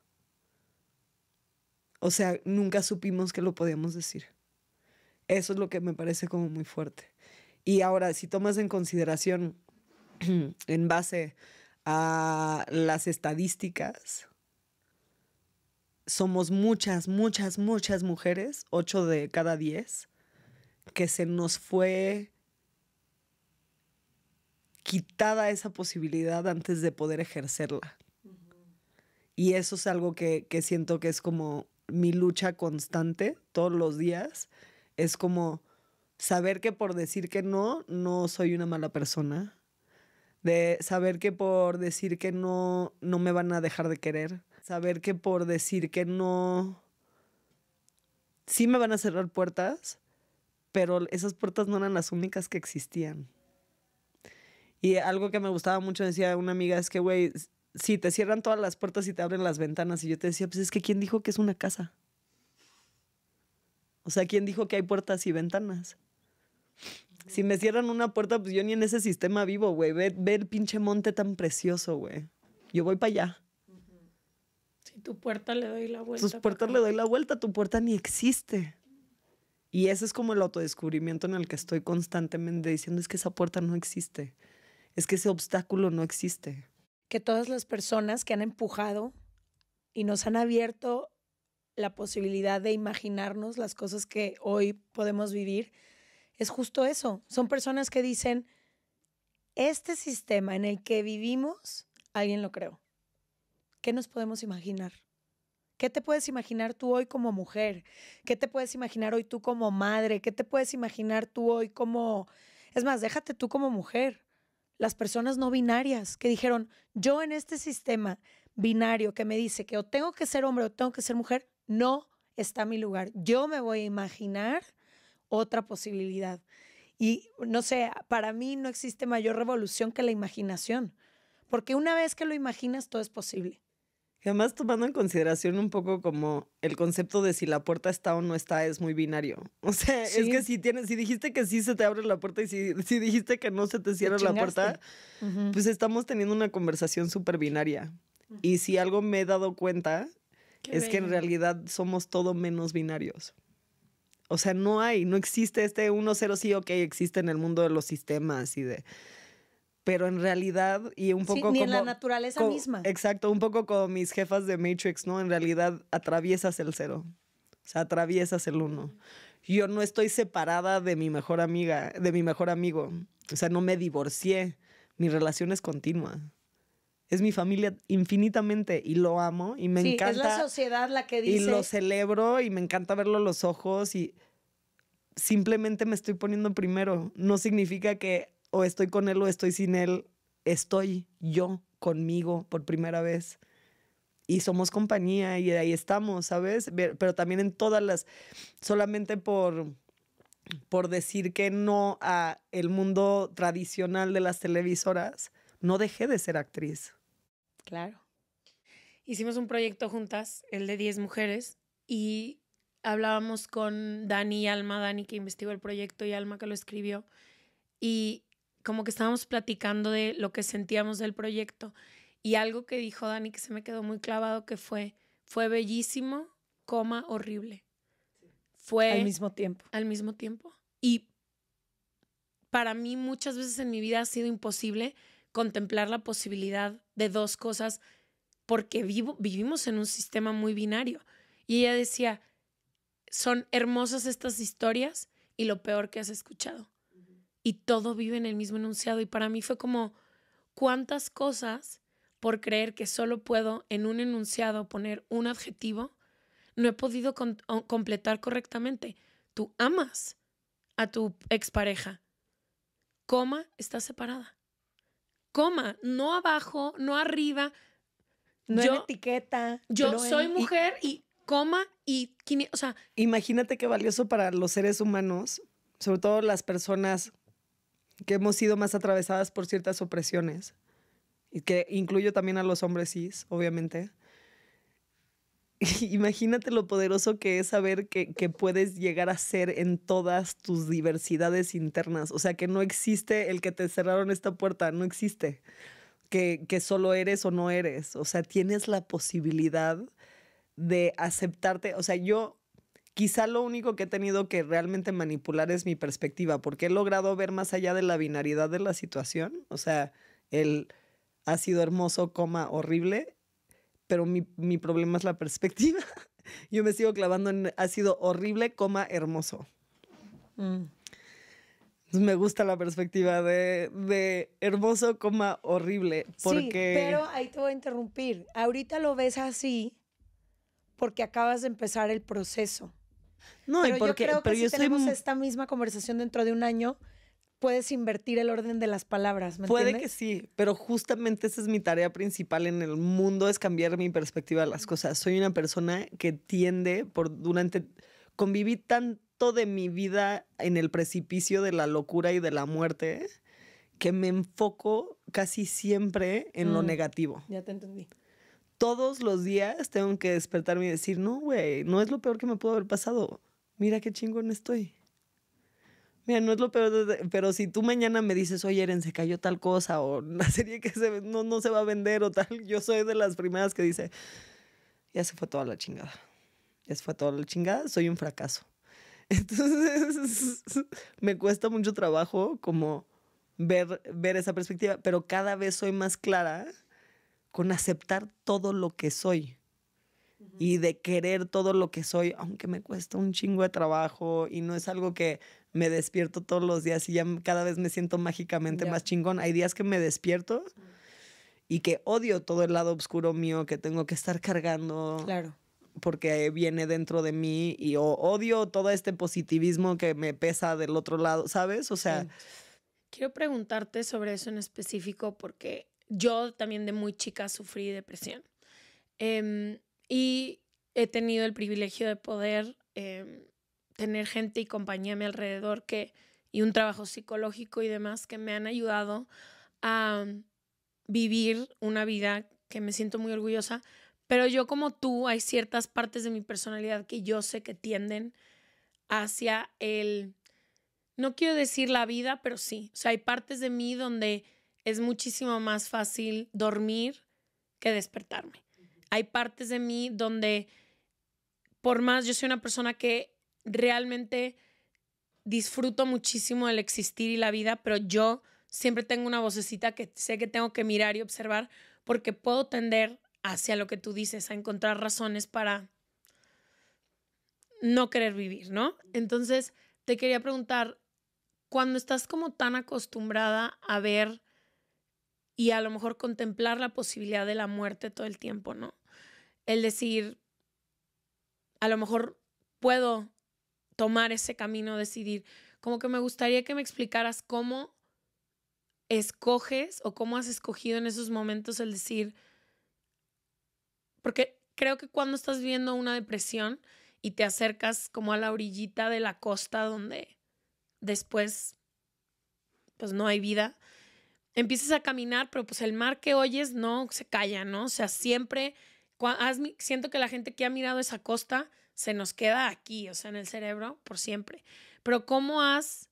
O sea, nunca supimos que lo podíamos decir. Eso es lo que me parece como muy fuerte. Y ahora, si tomas en consideración, en base a las estadísticas, somos muchas, muchas, muchas mujeres, 8 de cada 10, que se nos fue quitada esa posibilidad antes de poder ejercerla. Y eso es algo que, siento que es como mi lucha constante todos los días. Es como saber que por decir que no, no soy una mala persona. De saber que por decir que no, no me van a dejar de querer. Saber que por decir que no, sí me van a cerrar puertas, pero esas puertas no eran las únicas que existían. Y algo que me gustaba mucho, decía una amiga, es que, güey, si te cierran todas las puertas y te abren las ventanas. Y yo te decía, pues es que ¿quién dijo que es una casa? O sea, ¿quién dijo que hay puertas y ventanas? Si me cierran una puerta, pues yo ni en ese sistema vivo, güey. Ver, el pinche monte tan precioso, güey. Yo voy para allá. Si tu puerta le doy la vuelta. Tus puertas le doy la vuelta, tu puerta ni existe. Y ese es como el autodescubrimiento en el que estoy constantemente diciendo, es que esa puerta no existe es que ese obstáculo no existe. Que todas las personas que han empujado y nos han abierto la posibilidad de imaginarnos las cosas que hoy podemos vivir, es justo eso. Son personas que dicen, este sistema en el que vivimos, alguien lo creó. ¿Qué nos podemos imaginar? ¿Qué te puedes imaginar tú hoy como mujer? ¿Qué te puedes imaginar hoy tú como madre? ¿Qué te puedes imaginar tú hoy como... Es más, déjate tú como mujer las personas no binarias que dijeron, yo en este sistema binario que me dice que o tengo que ser hombre o tengo que ser mujer, no está mi lugar. Yo me voy a imaginar otra posibilidad. Y no sé, para mí no existe mayor revolución que la imaginación, porque una vez que lo imaginas, todo es posible además tomando en consideración un poco como el concepto de si la puerta está o no está es muy binario. O sea, es que si tienes, si dijiste que sí se te abre la puerta y si, si dijiste que no se te cierra la puerta, pues estamos teniendo una conversación súper binaria. Y si algo me he dado cuenta es que en realidad somos todo menos binarios. O sea, no hay, no existe este uno, cero, sí, ok, existe en el mundo de los sistemas y de pero en realidad, y un poco sí, en la naturaleza misma. Exacto, un poco como mis jefas de Matrix, ¿no? En realidad atraviesas el cero. O sea, atraviesas el uno. Yo no estoy separada de mi mejor amiga, de mi mejor amigo. O sea, no me divorcié. Mi relación es continua es mi familia infinitamente y lo amo y me sí, encanta. Es la sociedad la que dice. Y lo celebro y me encanta verlo a los ojos y simplemente me estoy poniendo primero. No significa que o estoy con él o estoy sin él, estoy yo conmigo por primera vez. Y somos compañía y ahí estamos, ¿sabes? Pero también en todas las, solamente por, por decir que no a el mundo tradicional de las televisoras, no dejé de ser actriz. Claro. Hicimos un proyecto juntas, el de 10 mujeres, y hablábamos con Dani y Alma, Dani que investigó el proyecto y Alma que lo escribió, y como que estábamos platicando de lo que sentíamos del proyecto y algo que dijo Dani que se me quedó muy clavado que fue, fue bellísimo, coma, horrible. Fue... Al mismo tiempo. Al mismo tiempo. Y para mí muchas veces en mi vida ha sido imposible contemplar la posibilidad de dos cosas porque vivo, vivimos en un sistema muy binario. Y ella decía, son hermosas estas historias y lo peor que has escuchado y todo vive en el mismo enunciado. Y para mí fue como, ¿cuántas cosas por creer que solo puedo en un enunciado poner un adjetivo, no he podido completar correctamente? Tú amas a tu expareja. Coma, está separada. Coma, no abajo, no arriba. No etiqueta. Yo soy mujer y, coma y... O sea... Imagínate qué valioso para los seres humanos, sobre todo las personas que hemos sido más atravesadas por ciertas opresiones, y que incluyo también a los hombres cis, obviamente. Imagínate lo poderoso que es saber que, puedes llegar a ser en todas tus diversidades internas. O sea, que no existe el que te cerraron esta puerta, no existe. Que, que solo eres o no eres. O sea, tienes la posibilidad de aceptarte. O sea, yo Quizá lo único que he tenido que realmente manipular es mi perspectiva, porque he logrado ver más allá de la binaridad de la situación, o sea, el ha sido hermoso, coma, horrible, pero mi, problema es la perspectiva. Yo me sigo clavando en ha sido horrible, coma, hermoso. Mm. Me gusta la perspectiva de, hermoso, coma, horrible. Porque... Sí, pero ahí te voy a interrumpir. Ahorita lo ves así porque acabas de empezar el proceso. No, pero porque, creo que si tenemos esta misma conversación dentro de un año, puedes invertir el orden de las palabras. ¿me Puede que sí, pero justamente esa es mi tarea principal en el mundo, es cambiar mi perspectiva de las cosas. Soy una persona que tiende por durante conviví tanto de mi vida en el precipicio de la locura y de la muerte que me enfoco casi siempre en lo mm. negativo. Ya te entendí todos los días tengo que despertarme y decir, no, güey, no es lo peor que me pudo haber pasado. Mira qué chingón estoy. Mira, no es lo peor, pero si tú mañana me dices, oye, Eren, se cayó tal cosa o la serie que no, se va a vender o tal, yo soy de las primeras que dice, ya se fue toda la chingada. Ya se fue toda la chingada, soy un fracaso. Entonces, me cuesta mucho trabajo como ver, ver esa perspectiva, pero cada vez soy más clara con aceptar todo lo que soy y de querer todo lo que soy, aunque me cuesta un chingo de trabajo y no es algo que me despierto todos los días y ya cada vez me siento mágicamente más chingón. Hay días que me despierto y que odio todo el lado oscuro mío que tengo que estar cargando. Claro porque viene dentro de mí y odio todo este positivismo que me pesa del otro lado, ¿sabes? O sea... Quiero preguntarte sobre eso en específico porque yo también de muy chica sufrí depresión. Em, y he tenido el privilegio de poder em, tener gente y compañía a mi alrededor que, y un trabajo psicológico y demás que me han ayudado a vivir una vida que me siento muy orgullosa. Pero yo como tú, hay ciertas partes de mi personalidad que yo sé que tienden hacia el, no quiero decir la vida, pero sí. O sea, hay partes de mí donde es muchísimo más fácil dormir que despertarme. Hay partes de mí donde, por más yo soy una persona que realmente disfruto muchísimo el existir y la vida, pero yo siempre tengo una vocecita que sé que tengo que mirar y observar porque puedo tender hacia lo que tú dices, a encontrar razones para no querer vivir, ¿no? Entonces, te quería preguntar, cuando estás como tan acostumbrada a ver y a lo mejor contemplar la posibilidad de la muerte todo el tiempo, ¿no? El decir, a lo mejor puedo tomar ese camino, decidir, como que me gustaría que me explicaras cómo escoges o cómo has escogido en esos momentos el decir, porque creo que cuando estás viendo una depresión y te acercas como a la orillita de la costa donde después pues no hay vida, empiezas a caminar, pero pues el mar que oyes no se calla, ¿no? O sea, siempre, siento que la gente que ha mirado esa costa se nos queda aquí, o sea, en el cerebro por siempre. Pero ¿cómo has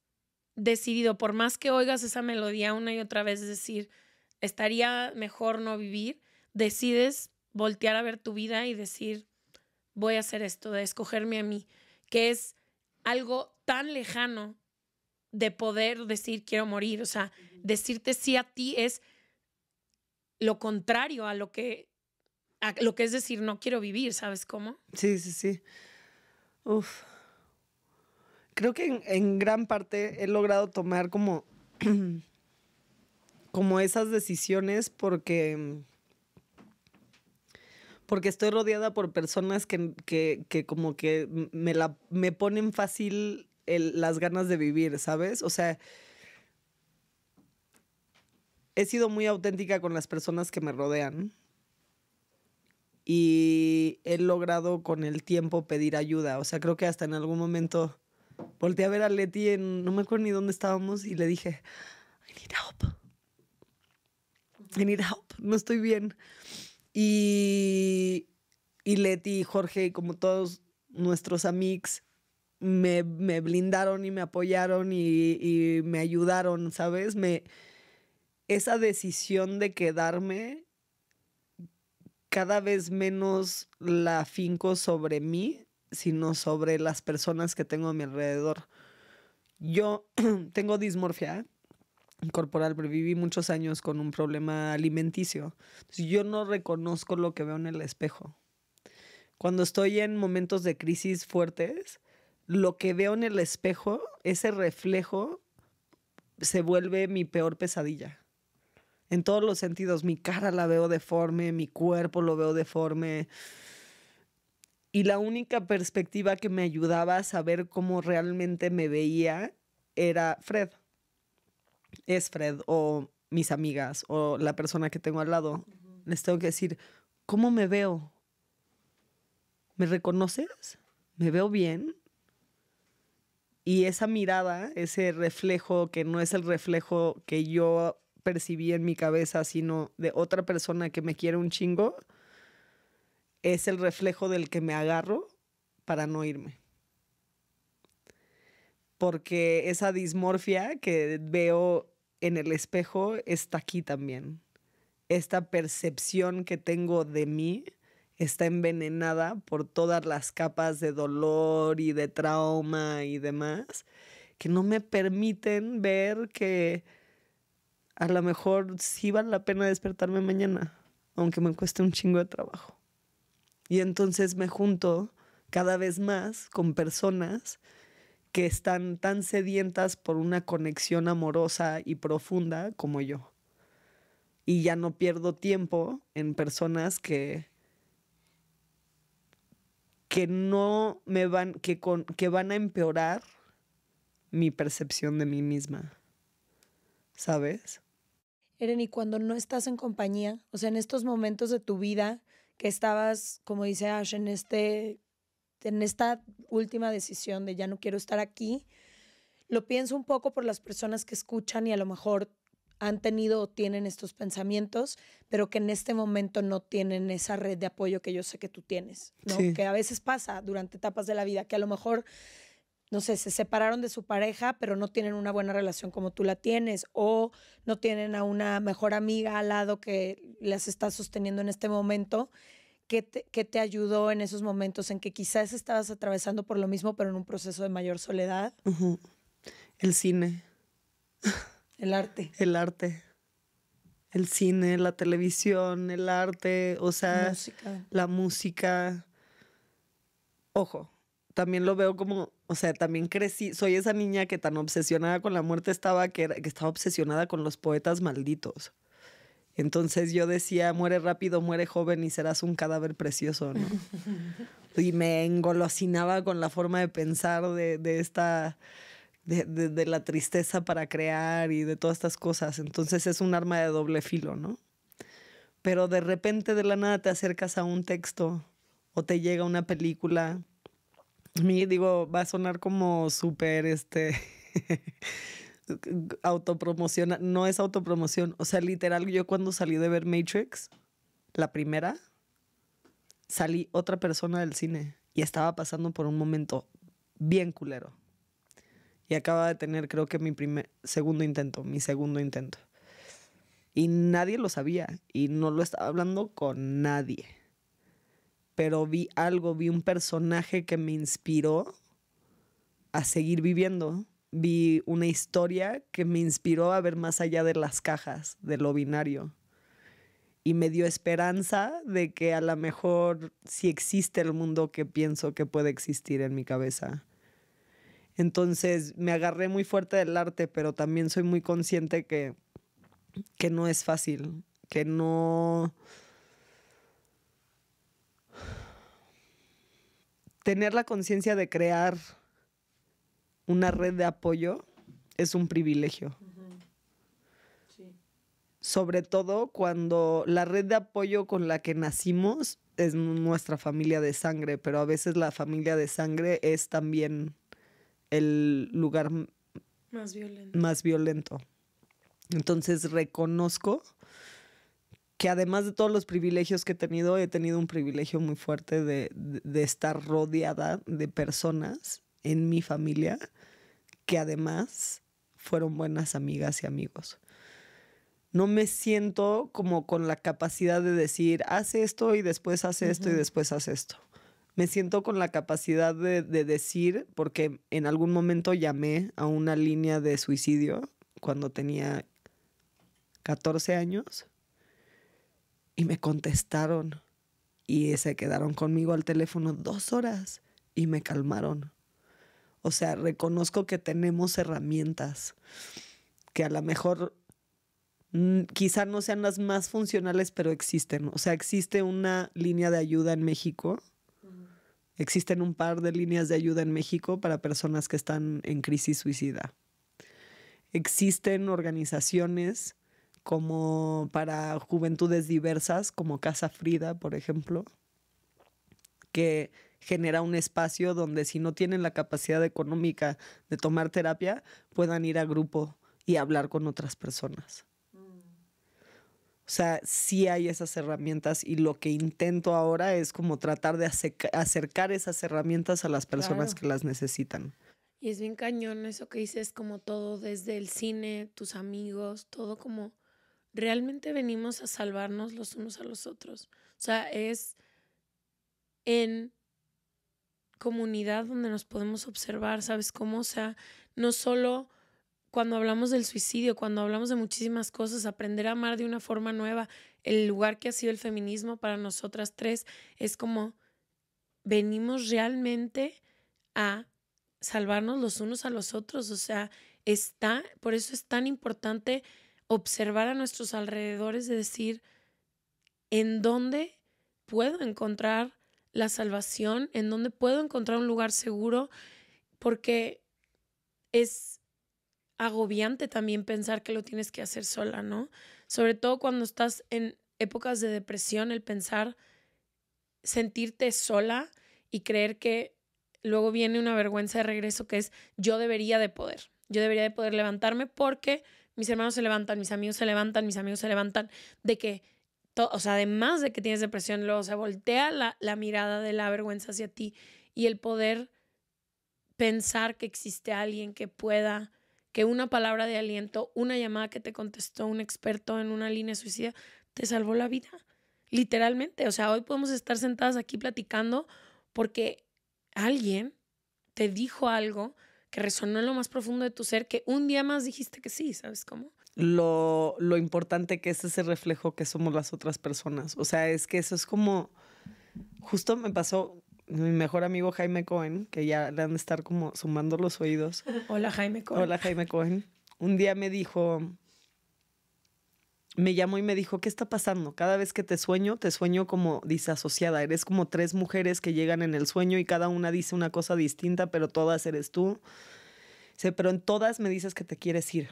decidido, por más que oigas esa melodía una y otra vez, decir, estaría mejor no vivir, decides voltear a ver tu vida y decir, voy a hacer esto, de escogerme a mí, que es algo tan lejano de poder decir quiero morir. O sea, decirte sí a ti es lo contrario a lo que, lo que es decir no quiero vivir, ¿sabes cómo? Sí, sí, sí. Uf. Creo que en, gran parte he logrado tomar como, como esas decisiones porque porque estoy rodeada por personas que, como que me, me ponen fácil las ganas de vivir, ¿sabes? O sea, he sido muy auténtica con las personas que me rodean y he logrado con el tiempo pedir ayuda. O sea, creo que hasta en algún momento volteé a ver a Leti en, no me acuerdo ni dónde estábamos y le dije, I need help. I need help. No estoy bien. Y, y Leti Jorge y como todos nuestros amigos me, blindaron y me apoyaron y, me ayudaron, ¿sabes? Me, esa decisión de quedarme cada vez menos la finco sobre mí, sino sobre las personas que tengo a mi alrededor. Yo tengo dismorfia corporal, pero viví muchos años con un problema alimenticio. yo no reconozco lo que veo en el espejo. Cuando estoy en momentos de crisis fuertes, lo que veo en el espejo, ese reflejo, se vuelve mi peor pesadilla. En todos los sentidos, mi cara la veo deforme, mi cuerpo lo veo deforme. Y la única perspectiva que me ayudaba a saber cómo realmente me veía era Fred. Es Fred o mis amigas o la persona que tengo al lado. Les tengo que decir, ¿cómo me veo? ¿Me reconoces? ¿Me veo bien? Y esa mirada, ese reflejo que no es el reflejo que yo percibí en mi cabeza, sino de otra persona que me quiere un chingo, es el reflejo del que me agarro para no irme. Porque esa dismorfia que veo en el espejo está aquí también. Esta percepción que tengo de mí está envenenada por todas las capas de dolor y de trauma y demás, que no me permiten ver que a lo mejor sí vale la pena despertarme mañana, aunque me cueste un chingo de trabajo. Y entonces me junto cada vez más con personas que están tan sedientas por una conexión amorosa y profunda como yo. Y ya no pierdo tiempo en personas que que no me van, que, que van a empeorar mi percepción de mí misma. ¿Sabes? Eren, y cuando no estás en compañía, o sea, en estos momentos de tu vida que estabas, como dice Ash, en, este, en esta última decisión de ya no quiero estar aquí, lo pienso un poco por las personas que escuchan y a lo mejor han tenido o tienen estos pensamientos, pero que en este momento no tienen esa red de apoyo que yo sé que tú tienes, Que a veces pasa durante etapas de la vida, que a lo mejor, no sé, se separaron de su pareja, pero no tienen una buena relación como tú la tienes, o no tienen a una mejor amiga al lado que las está sosteniendo en este momento. ¿Qué te, ayudó en esos momentos en que quizás estabas atravesando por lo mismo, pero en un proceso de mayor soledad? El cine. El arte. El arte. El cine, la televisión, el arte, o sea, la música. Ojo, también lo veo como, o sea, también crecí, soy esa niña que tan obsesionada con la muerte estaba, que, estaba obsesionada con los poetas malditos. Entonces yo decía, muere rápido, muere joven y serás un cadáver precioso, ¿no? y me engolosinaba con la forma de pensar de esta de, la tristeza para crear y de todas estas cosas. Entonces es un arma de doble filo, ¿no? Pero de repente de la nada te acercas a un texto o te llega una película. A mí digo, va a sonar como súper, este, autopromoción. No es autopromoción. O sea, literal, yo cuando salí de ver Matrix, la primera, salí otra persona del cine y estaba pasando por un momento bien culero y acaba de tener, creo que mi primer, segundo intento, mi segundo intento. Y nadie lo sabía y no lo estaba hablando con nadie. Pero vi algo, vi un personaje que me inspiró a seguir viviendo. Vi una historia que me inspiró a ver más allá de las cajas, de lo binario. Y me dio esperanza de que a lo mejor si existe el mundo que pienso que puede existir en mi cabeza entonces me agarré muy fuerte del arte, pero también soy muy consciente que, no es fácil, que no... Tener la conciencia de crear una red de apoyo es un privilegio. Sobre todo cuando la red de apoyo con la que nacimos es nuestra familia de sangre, pero a veces la familia de sangre es también el lugar más violento. Entonces reconozco que además de todos los privilegios que he tenido, he tenido un privilegio muy fuerte de, estar rodeada de personas en mi familia que además fueron buenas amigas y amigos. No me siento como con la capacidad de decir, hace esto y después hace esto y después hace esto me siento con la capacidad de, decir, porque en algún momento llamé a una línea de suicidio cuando tenía 14 años y me contestaron y se quedaron conmigo al teléfono dos horas y me calmaron. O sea, reconozco que tenemos herramientas que a lo mejor mm, quizá no sean las más funcionales, pero existen. O sea, existe una línea de ayuda en México Existen un par de líneas de ayuda en México para personas que están en crisis suicida. Existen organizaciones como para juventudes diversas, como Casa Frida, por ejemplo, que genera un espacio donde si no tienen la capacidad económica de tomar terapia, puedan ir a grupo y hablar con otras personas. O sea, sí hay esas herramientas y lo que intento ahora es como tratar de acercar esas herramientas a las personas que las necesitan. Y es bien cañón eso que dices, como todo, desde el cine, tus amigos, todo como realmente venimos a salvarnos los unos a los otros. O sea, es en comunidad donde nos podemos observar, ¿sabes cómo? O sea, no solo cuando hablamos del suicidio, cuando hablamos de muchísimas cosas, aprender a amar de una forma nueva, el lugar que ha sido el feminismo para nosotras tres es como venimos realmente a salvarnos los unos a los otros, o sea, está, por eso es tan importante observar a nuestros alrededores, de decir, ¿en dónde puedo encontrar la salvación? ¿En dónde puedo encontrar un lugar seguro? Porque es agobiante también pensar que lo tienes que hacer sola, ¿no? Sobre todo cuando estás en épocas de depresión, el pensar, sentirte sola y creer que luego viene una vergüenza de regreso que es yo debería de poder, yo debería de poder levantarme porque mis hermanos se levantan, mis amigos se levantan, mis amigos se levantan, de que, o sea, además de que tienes depresión, luego se voltea la, la mirada de la vergüenza hacia ti y el poder pensar que existe alguien que pueda que una palabra de aliento, una llamada que te contestó un experto en una línea suicida, te salvó la vida. Literalmente, o sea, hoy podemos estar sentadas aquí platicando porque alguien te dijo algo que resonó en lo más profundo de tu ser, que un día más dijiste que sí, ¿sabes cómo? Lo, lo importante que es ese reflejo que somos las otras personas. O sea, es que eso es como, justo me pasó, mi mejor amigo Jaime Cohen, que ya le han de estar como sumando los oídos. Hola Jaime Cohen. Hola Jaime Cohen. Un día me dijo, me llamó y me dijo, ¿qué está pasando? Cada vez que te sueño, te sueño como disasociada. Eres como tres mujeres que llegan en el sueño y cada una dice una cosa distinta, pero todas eres tú. pero en todas me dices que te quieres ir.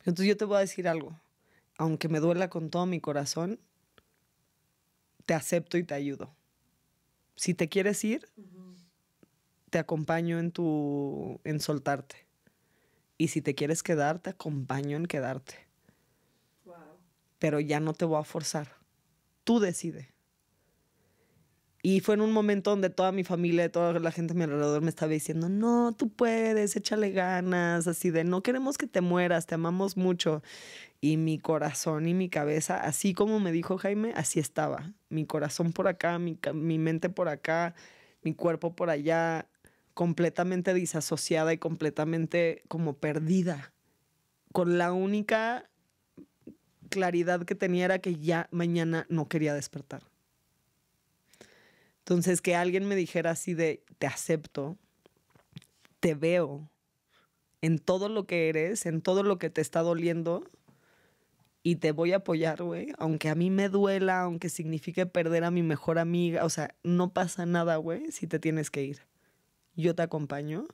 Entonces yo te voy a decir algo. Aunque me duela con todo mi corazón, te acepto y te ayudo si te quieres ir, te acompaño en tu en soltarte. Y si te quieres quedar, te acompaño en quedarte. Pero ya no te voy a forzar. Tú decide. Y fue en un momento donde toda mi familia, toda la gente a mi alrededor me estaba diciendo, no, tú puedes, échale ganas, así de, no queremos que te mueras, te amamos mucho y mi corazón y mi cabeza, así como me dijo Jaime, así estaba. Mi corazón por acá, mi, mente por acá, mi cuerpo por allá, completamente disasociada y completamente como perdida. Con la única claridad que tenía era que ya mañana no quería despertar. Entonces, que alguien me dijera así de, te acepto, te veo en todo lo que eres, en todo lo que te está doliendo, y te voy a apoyar, güey. Aunque a mí me duela, aunque signifique perder a mi mejor amiga. O sea, no pasa nada, güey, si te tienes que ir. Yo te acompaño.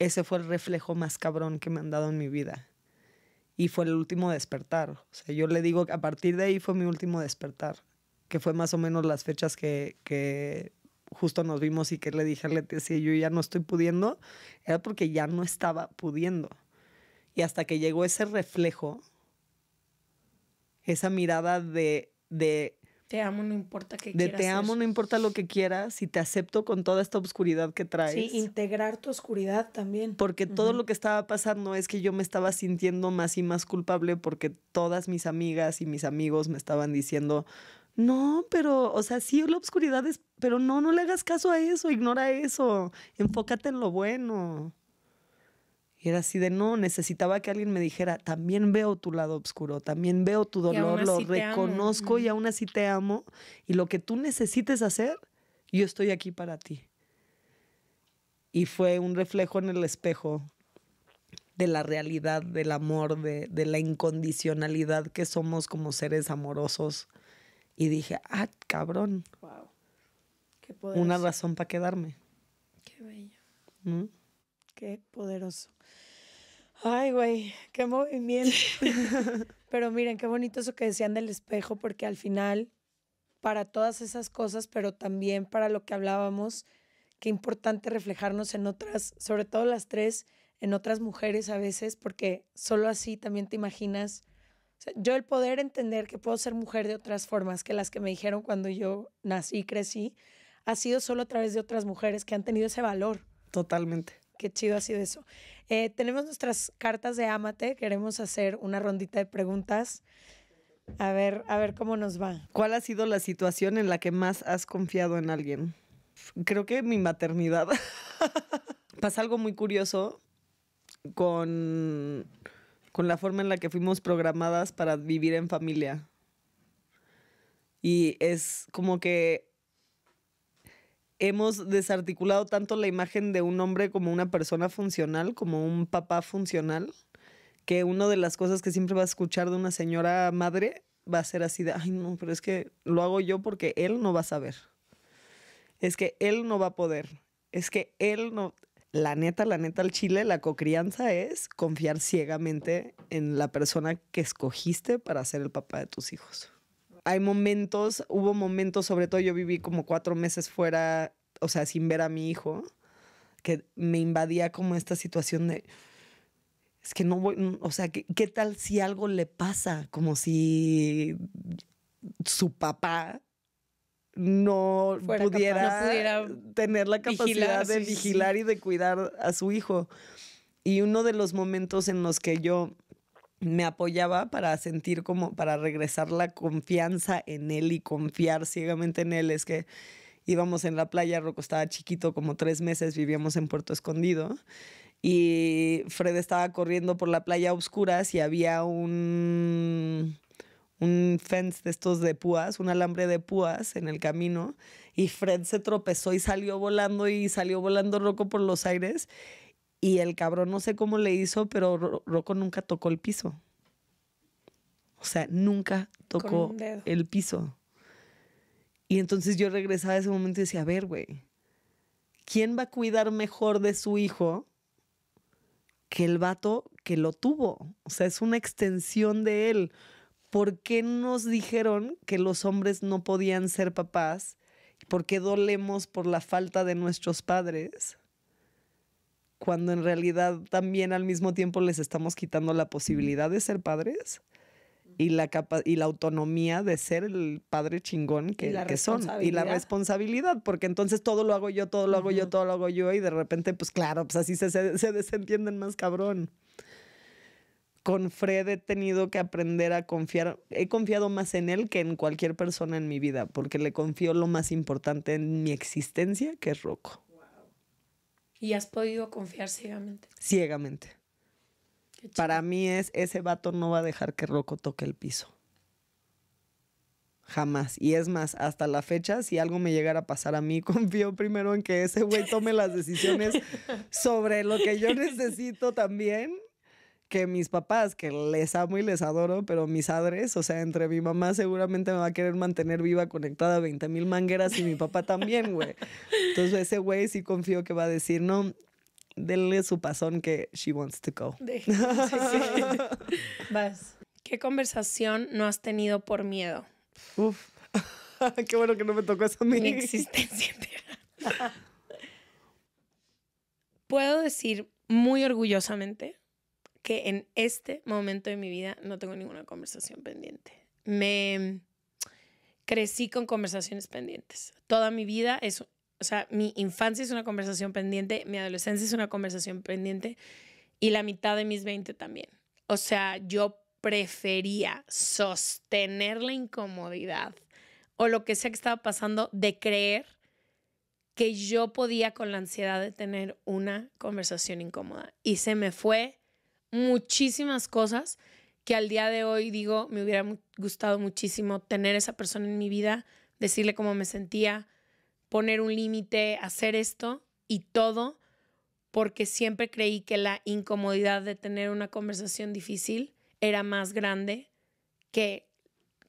Ese fue el reflejo más cabrón que me han dado en mi vida. Y fue el último despertar. O sea, yo le digo que a partir de ahí fue mi último despertar. Que fue más o menos las fechas que, justo nos vimos y que le dije a si yo ya no estoy pudiendo, era porque ya no estaba pudiendo. Y hasta que llegó ese reflejo, esa mirada de, te amo, no importa que De te amo, no importa lo que quieras y te acepto con toda esta oscuridad que traes. Sí, integrar tu oscuridad también. Porque todo lo que estaba pasando es que yo me estaba sintiendo más y más culpable porque todas mis amigas y mis amigos me estaban diciendo, no, pero, o sea, sí, la oscuridad es, pero no, no le hagas caso a eso, ignora eso, enfócate en lo bueno. Y era así de, no, necesitaba que alguien me dijera, también veo tu lado oscuro, también veo tu dolor, lo reconozco y aún así te amo. Y lo que tú necesites hacer, yo estoy aquí para ti. Y fue un reflejo en el espejo de la realidad, del amor, de, de la incondicionalidad que somos como seres amorosos. Y dije, ah, cabrón. Wow. Una razón para quedarme. Qué bello. ¿Mm? Qué poderoso. Ay, güey, qué movimiento. pero miren, qué bonito eso que decían del espejo, porque al final, para todas esas cosas, pero también para lo que hablábamos, qué importante reflejarnos en otras, sobre todo las tres, en otras mujeres a veces, porque solo así también te imaginas. yo el poder entender que puedo ser mujer de otras formas que las que me dijeron cuando yo nací y crecí, ha sido solo a través de otras mujeres que han tenido ese valor. Totalmente qué chido ha sido eso. Eh, tenemos nuestras cartas de Amate. Queremos hacer una rondita de preguntas. A ver, a ver cómo nos va. ¿Cuál ha sido la situación en la que más has confiado en alguien? Creo que mi maternidad. Pasa algo muy curioso con, con la forma en la que fuimos programadas para vivir en familia. Y es como que hemos desarticulado tanto la imagen de un hombre como una persona funcional, como un papá funcional, que una de las cosas que siempre va a escuchar de una señora madre va a ser así de, ay no, pero es que lo hago yo porque él no va a saber. Es que él no va a poder. Es que él no... La neta, la neta, al chile, la cocrianza es confiar ciegamente en la persona que escogiste para ser el papá de tus hijos hay momentos, hubo momentos, sobre todo yo viví como cuatro meses fuera, o sea, sin ver a mi hijo, que me invadía como esta situación de, es que no voy, o sea, ¿qué, tal si algo le pasa? Como si su papá no pudiera, tener la capacidad de vigilar y de cuidar a su hijo. Y uno de los momentos en los que yo me apoyaba para sentir como, para regresar la confianza en él y confiar ciegamente en él. Es que íbamos en la playa, Rocco estaba chiquito, como tres meses, vivíamos en Puerto Escondido. Y Fred estaba corriendo por la playa a oscuras y había un, un fence de estos de púas, un alambre de púas en el camino. Y Fred se tropezó y salió volando y salió volando roco por los aires y el cabrón no sé cómo le hizo, pero Rocco nunca tocó el piso. O sea, nunca tocó el piso. Y entonces yo regresaba a ese momento y decía, a ver, güey, ¿quién va a cuidar mejor de su hijo que el vato que lo tuvo? O sea, es una extensión de él. ¿Por qué nos dijeron que los hombres no podían ser papás? ¿Por qué dolemos por la falta de nuestros padres? cuando en realidad también al mismo tiempo les estamos quitando la posibilidad de ser padres y la, y la autonomía de ser el padre chingón que, que son. Y la responsabilidad, porque entonces todo lo hago yo, todo lo hago yo, todo lo hago yo, y de repente, pues claro, pues así se, se, se, desentienden más cabrón. Con Fred he tenido que aprender a confiar, he confiado más en él que en cualquier persona en mi vida, porque le confío lo más importante en mi existencia, que es Rocco. Y has podido confiar ciegamente. Ciegamente. Para mí es, ese vato no va a dejar que Rocco toque el piso. Jamás. Y es más, hasta la fecha, si algo me llegara a pasar a mí, confío primero en que ese güey tome las decisiones sobre lo que yo necesito también que mis papás, que les amo y les adoro, pero mis padres, o sea, entre mi mamá seguramente me va a querer mantener viva conectada a 20 mil mangueras y mi papá también, güey. Entonces ese güey sí confío que va a decir, no, denle su pasón que she wants to go. Vas. ¿Qué conversación no has tenido por miedo? Uf, qué bueno que no me tocó esa Mi existencia Puedo decir muy orgullosamente que en este momento de mi vida no tengo ninguna conversación pendiente. Me crecí con conversaciones pendientes. Toda mi vida es o sea, mi infancia es una conversación pendiente, mi adolescencia es una conversación pendiente y la mitad de mis 20 también. O sea, yo prefería sostener la incomodidad o lo que sea que estaba pasando de creer que yo podía con la ansiedad de tener una conversación incómoda. Y se me fue muchísimas cosas que al día de hoy digo, me hubiera gustado muchísimo tener esa persona en mi vida, decirle cómo me sentía, poner un límite, hacer esto y todo, porque siempre creí que la incomodidad de tener una conversación difícil era más grande que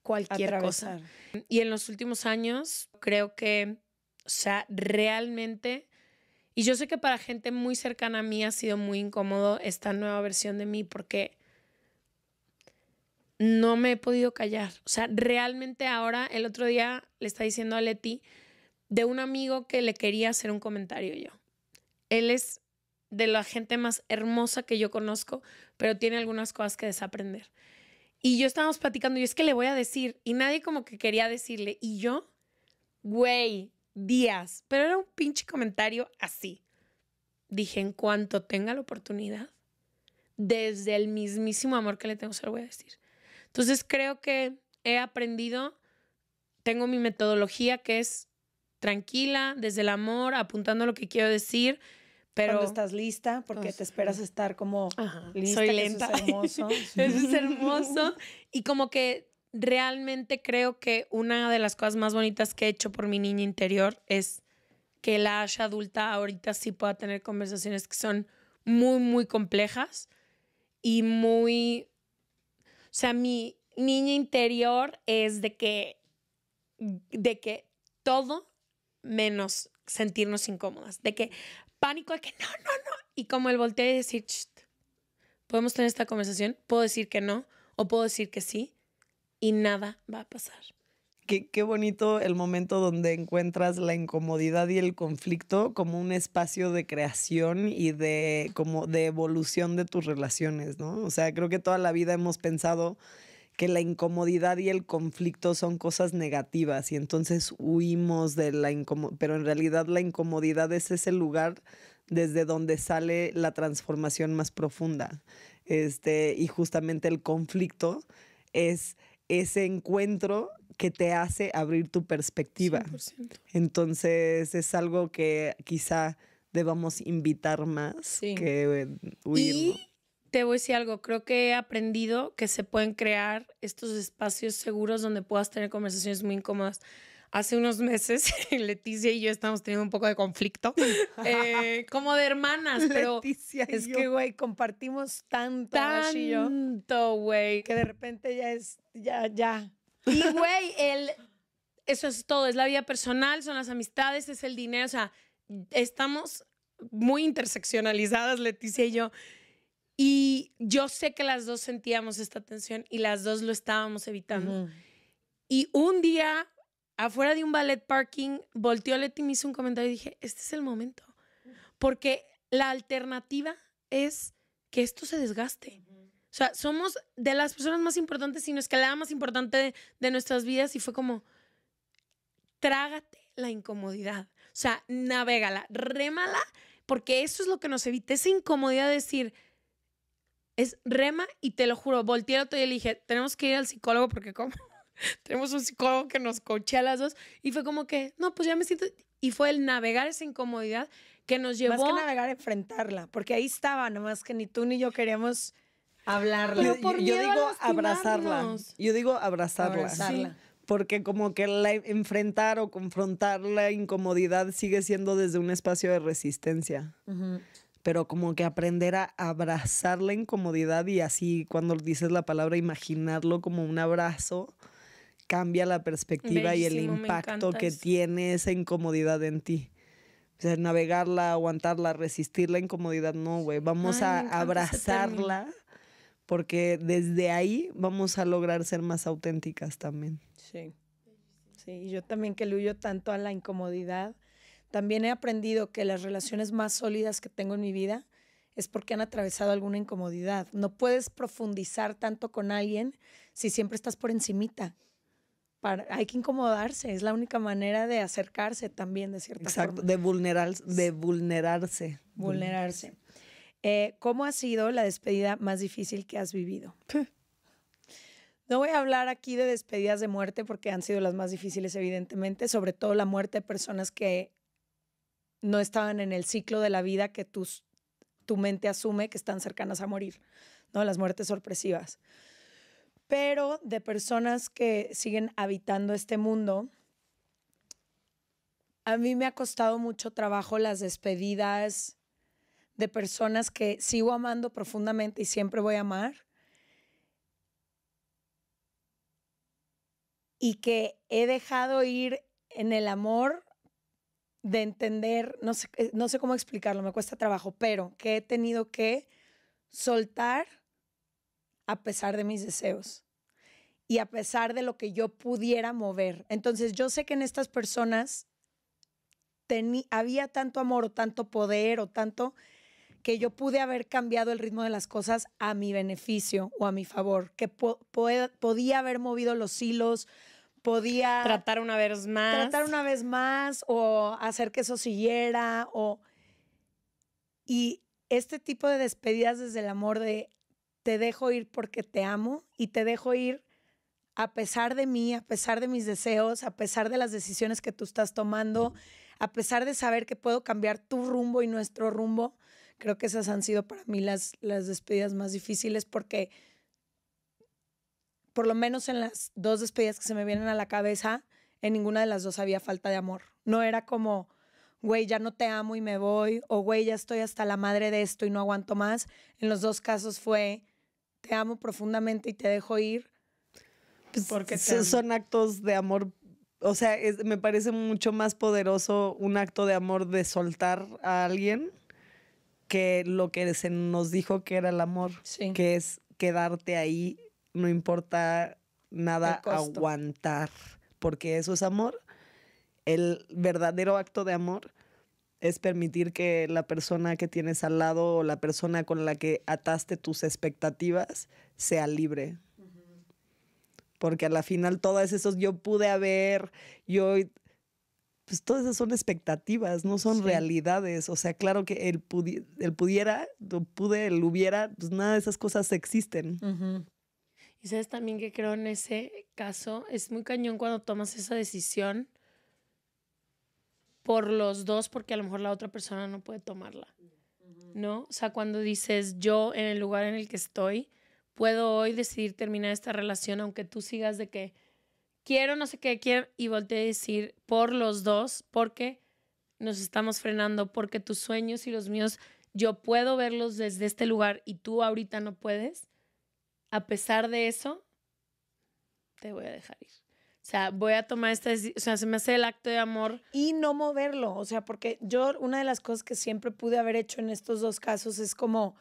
cualquier cosa. Y en los últimos años creo que, o sea, realmente, y yo sé que para gente muy cercana a mí ha sido muy incómodo esta nueva versión de mí porque no me he podido callar. O sea, realmente ahora, el otro día le está diciendo a Leti, de un amigo que le quería hacer un comentario yo. Él es de la gente más hermosa que yo conozco, pero tiene algunas cosas que desaprender. Y yo estábamos platicando, y es que le voy a decir, y nadie como que quería decirle, y yo, güey, días, pero era un pinche comentario así. Dije, en cuanto tenga la oportunidad, desde el mismísimo amor que le tengo, se lo voy a decir. Entonces creo que he aprendido, tengo mi metodología que es tranquila, desde el amor, apuntando lo que quiero decir. Pero, Cuando estás lista, porque pues, te esperas estar como lista. Soy lenta. Eso es hermoso. es hermoso. Y como que realmente creo que una de las cosas más bonitas que he hecho por mi niña interior es que la haya adulta ahorita sí pueda tener conversaciones que son muy, muy complejas y muy... O sea, mi niña interior es de que, de que todo menos sentirnos incómodas. De que pánico de que no, no, no. Y como el voltear y decir, podemos tener esta conversación, puedo decir que no o puedo decir que sí y nada va a pasar. Qué, bonito el momento donde encuentras la incomodidad y el conflicto como un espacio de creación y de, como de evolución de tus relaciones, ¿no? O sea, creo que toda la vida hemos pensado que la incomodidad y el conflicto son cosas negativas y entonces huimos de la incomodidad, pero en realidad la incomodidad es ese lugar desde donde sale la transformación más profunda. Este, y justamente el conflicto es ese encuentro que te hace abrir tu perspectiva. Entonces es algo que quizá debamos invitar más que eh, huir te voy a decir algo, creo que he aprendido que se pueden crear estos espacios seguros donde puedas tener conversaciones muy incómodas. Hace unos meses Leticia y yo estamos teniendo un poco de conflicto, eh, como de hermanas, pero es que, güey, compartimos tanto, tanto, güey, que de repente ya es, ya, ya. Y, güey, eso es todo, es la vida personal, son las amistades, es el dinero, o sea, estamos muy interseccionalizadas, Leticia y yo. Y yo sé que las dos sentíamos esta tensión y las dos lo estábamos evitando. Y un día, afuera de un ballet parking, volteó Leti y me hizo un comentario y dije, este es el momento. Porque la alternativa es que esto se desgaste. O sea, somos de las personas más importantes, sino es que la más importante de, nuestras vidas y fue como, trágate la incomodidad. O sea, navégala, rémala, porque eso es lo que nos evita, esa incomodidad de decir, es rema y te lo juro, volteé el otro y le dije, tenemos que ir al psicólogo porque como tenemos un psicólogo que nos coche a las dos y fue como que, no, pues ya me siento y fue el navegar esa incomodidad que nos llevó más que navegar enfrentarla, porque ahí estaba, nomás que ni tú ni yo queríamos hablarla. yo, digo abrazarla. Yo digo abrazarla. Porque como que la enfrentar o confrontar la incomodidad sigue siendo desde un espacio de resistencia pero como que aprender a abrazar la incomodidad y así cuando dices la palabra imaginarlo como un abrazo cambia la perspectiva y el impacto que tiene esa incomodidad en ti. O sea, navegarla, aguantarla, resistir la incomodidad, no, güey, vamos a abrazarla porque desde ahí vamos a lograr ser más auténticas también. Sí. Sí, yo también que le tanto a la incomodidad, también he aprendido que las relaciones más sólidas que tengo en mi vida es porque han atravesado alguna incomodidad. No puedes profundizar tanto con alguien si siempre estás por encimita. hay que incomodarse, es la única manera de acercarse también de cierta forma. de, de vulnerarse. Vulnerarse. Eh, ¿Cómo ha sido la despedida más difícil que has vivido? No voy a hablar aquí de despedidas de muerte porque han sido las más difíciles, evidentemente, sobre todo la muerte de personas que no estaban en el ciclo de la vida que tus, tu mente asume que están cercanas a morir, ¿no? Las muertes sorpresivas. Pero de personas que siguen habitando este mundo, a mí me ha costado mucho trabajo las despedidas de personas que sigo amando profundamente y siempre voy a amar. Y que he dejado ir en el amor de entender, no sé, eh, no sé cómo explicarlo, me cuesta trabajo, pero que he tenido que soltar a pesar de mis deseos y a pesar de lo que yo pudiera mover. Entonces yo sé que en estas personas había tanto amor o tanto poder o tanto que yo pude haber cambiado el ritmo de las cosas a mi beneficio o a mi favor, que podía haber movido los hilos, podía... Tratar una vez más. Tratar una vez más o hacer que eso siguiera o... Y este tipo de despedidas desde el amor de te dejo ir porque te amo y te dejo ir a pesar de mí, a pesar de mis deseos, a pesar de las decisiones que tú estás tomando, a pesar de saber que puedo cambiar tu rumbo y nuestro rumbo, creo que esas han sido para mí las, las despedidas más difíciles porque por lo menos en las dos despedidas que se me vienen a la cabeza, en ninguna de las dos había falta de amor. No era como, güey, ya no te amo y me voy, o güey, ya estoy hasta la madre de esto y no aguanto más. En los dos casos fue, te amo profundamente y te dejo ir. Pues, porque son actos de amor. O sea, me parece mucho más poderoso un acto de amor de soltar a alguien que lo que se nos dijo que era el amor, que es quedarte ahí no importa nada aguantar, porque eso es amor. El verdadero acto de amor es permitir que la persona que tienes al lado o la persona con la que ataste tus expectativas sea libre. Porque a la final todas esas yo pude haber, yo pues todas esas son expectativas, no son realidades. O sea, claro que él pudiera el pudiera, el pude, él hubiera, pues nada de esas cosas existen. Y sabes también que creo en ese caso, es muy cañón cuando tomas esa decisión por los dos, porque a lo mejor la otra persona no puede tomarla, ¿no? O sea, cuando dices, yo en el lugar en el que estoy, puedo hoy decidir terminar esta relación, aunque tú sigas de que quiero, no sé qué quiero, y volteé a decir por los dos, porque nos estamos frenando, porque tus sueños y los míos, yo puedo verlos desde este lugar y tú ahorita no puedes a pesar de eso, te voy a dejar ir. O sea, voy a tomar esta decisión, o sea, se me hace el acto de amor. Y no moverlo, o sea, porque yo una de las cosas que siempre pude haber hecho en estos dos casos es como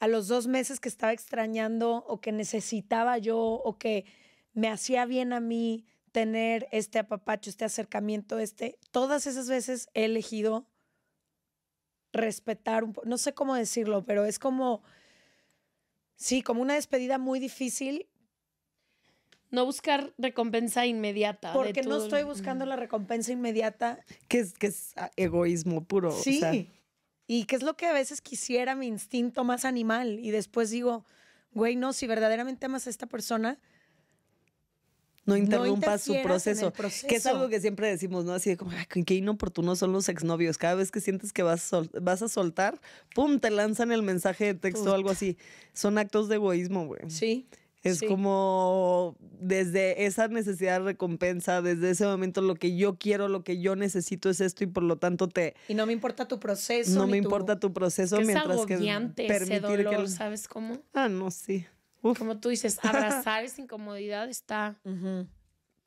a los dos meses que estaba extrañando o que necesitaba yo o que me hacía bien a mí tener este apapacho, este acercamiento, este, todas esas veces he elegido respetar un poco, no sé cómo decirlo, pero es como Sí, como una despedida muy difícil. No buscar recompensa inmediata. Porque no estoy buscando la recompensa inmediata. Que es, es egoísmo puro. Sí. Y que es lo que a veces quisiera mi instinto más animal. Y después digo, güey, no, si verdaderamente amas a esta persona, no interrumpa su proceso, Que es algo que siempre decimos, ¿no? Así de como, qué inoportunos son los exnovios. Cada vez que sientes que vas, vas a soltar, pum, te lanzan el mensaje de texto o algo así. Son actos de egoísmo, güey. Sí. Es como desde esa necesidad de recompensa, desde ese momento lo que yo quiero, lo que yo necesito es esto y por lo tanto te... Y no me importa tu proceso. No me importa tu proceso mientras es que... Permitir que ¿sabes cómo? Ah, no, sí. Como tú dices, abrazar esa incomodidad está.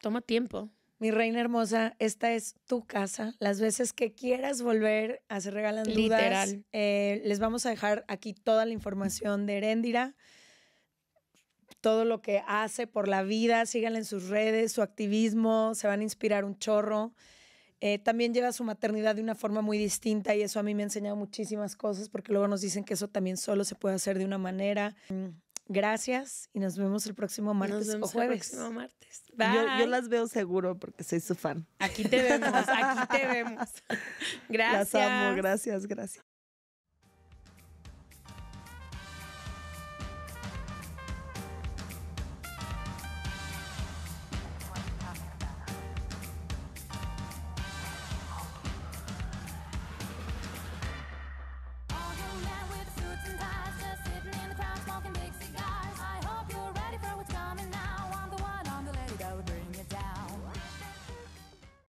Toma tiempo. Mi reina hermosa, esta es tu casa. Las veces que quieras volver a hacer regalan dudas, eh, les vamos a dejar aquí toda la información de Heréndira, todo lo que hace por la vida, síganla en sus redes, su activismo, se van a inspirar un chorro. Eh, también lleva su maternidad de una forma muy distinta y eso a mí me ha enseñado muchísimas cosas porque luego nos dicen que eso también solo se puede hacer de una manera. Mm, Gracias y nos vemos el próximo martes o jueves. El próximo martes. Yo, yo, las veo seguro porque soy su fan. Aquí te vemos, aquí te vemos. Gracias. Las amo, gracias, gracias.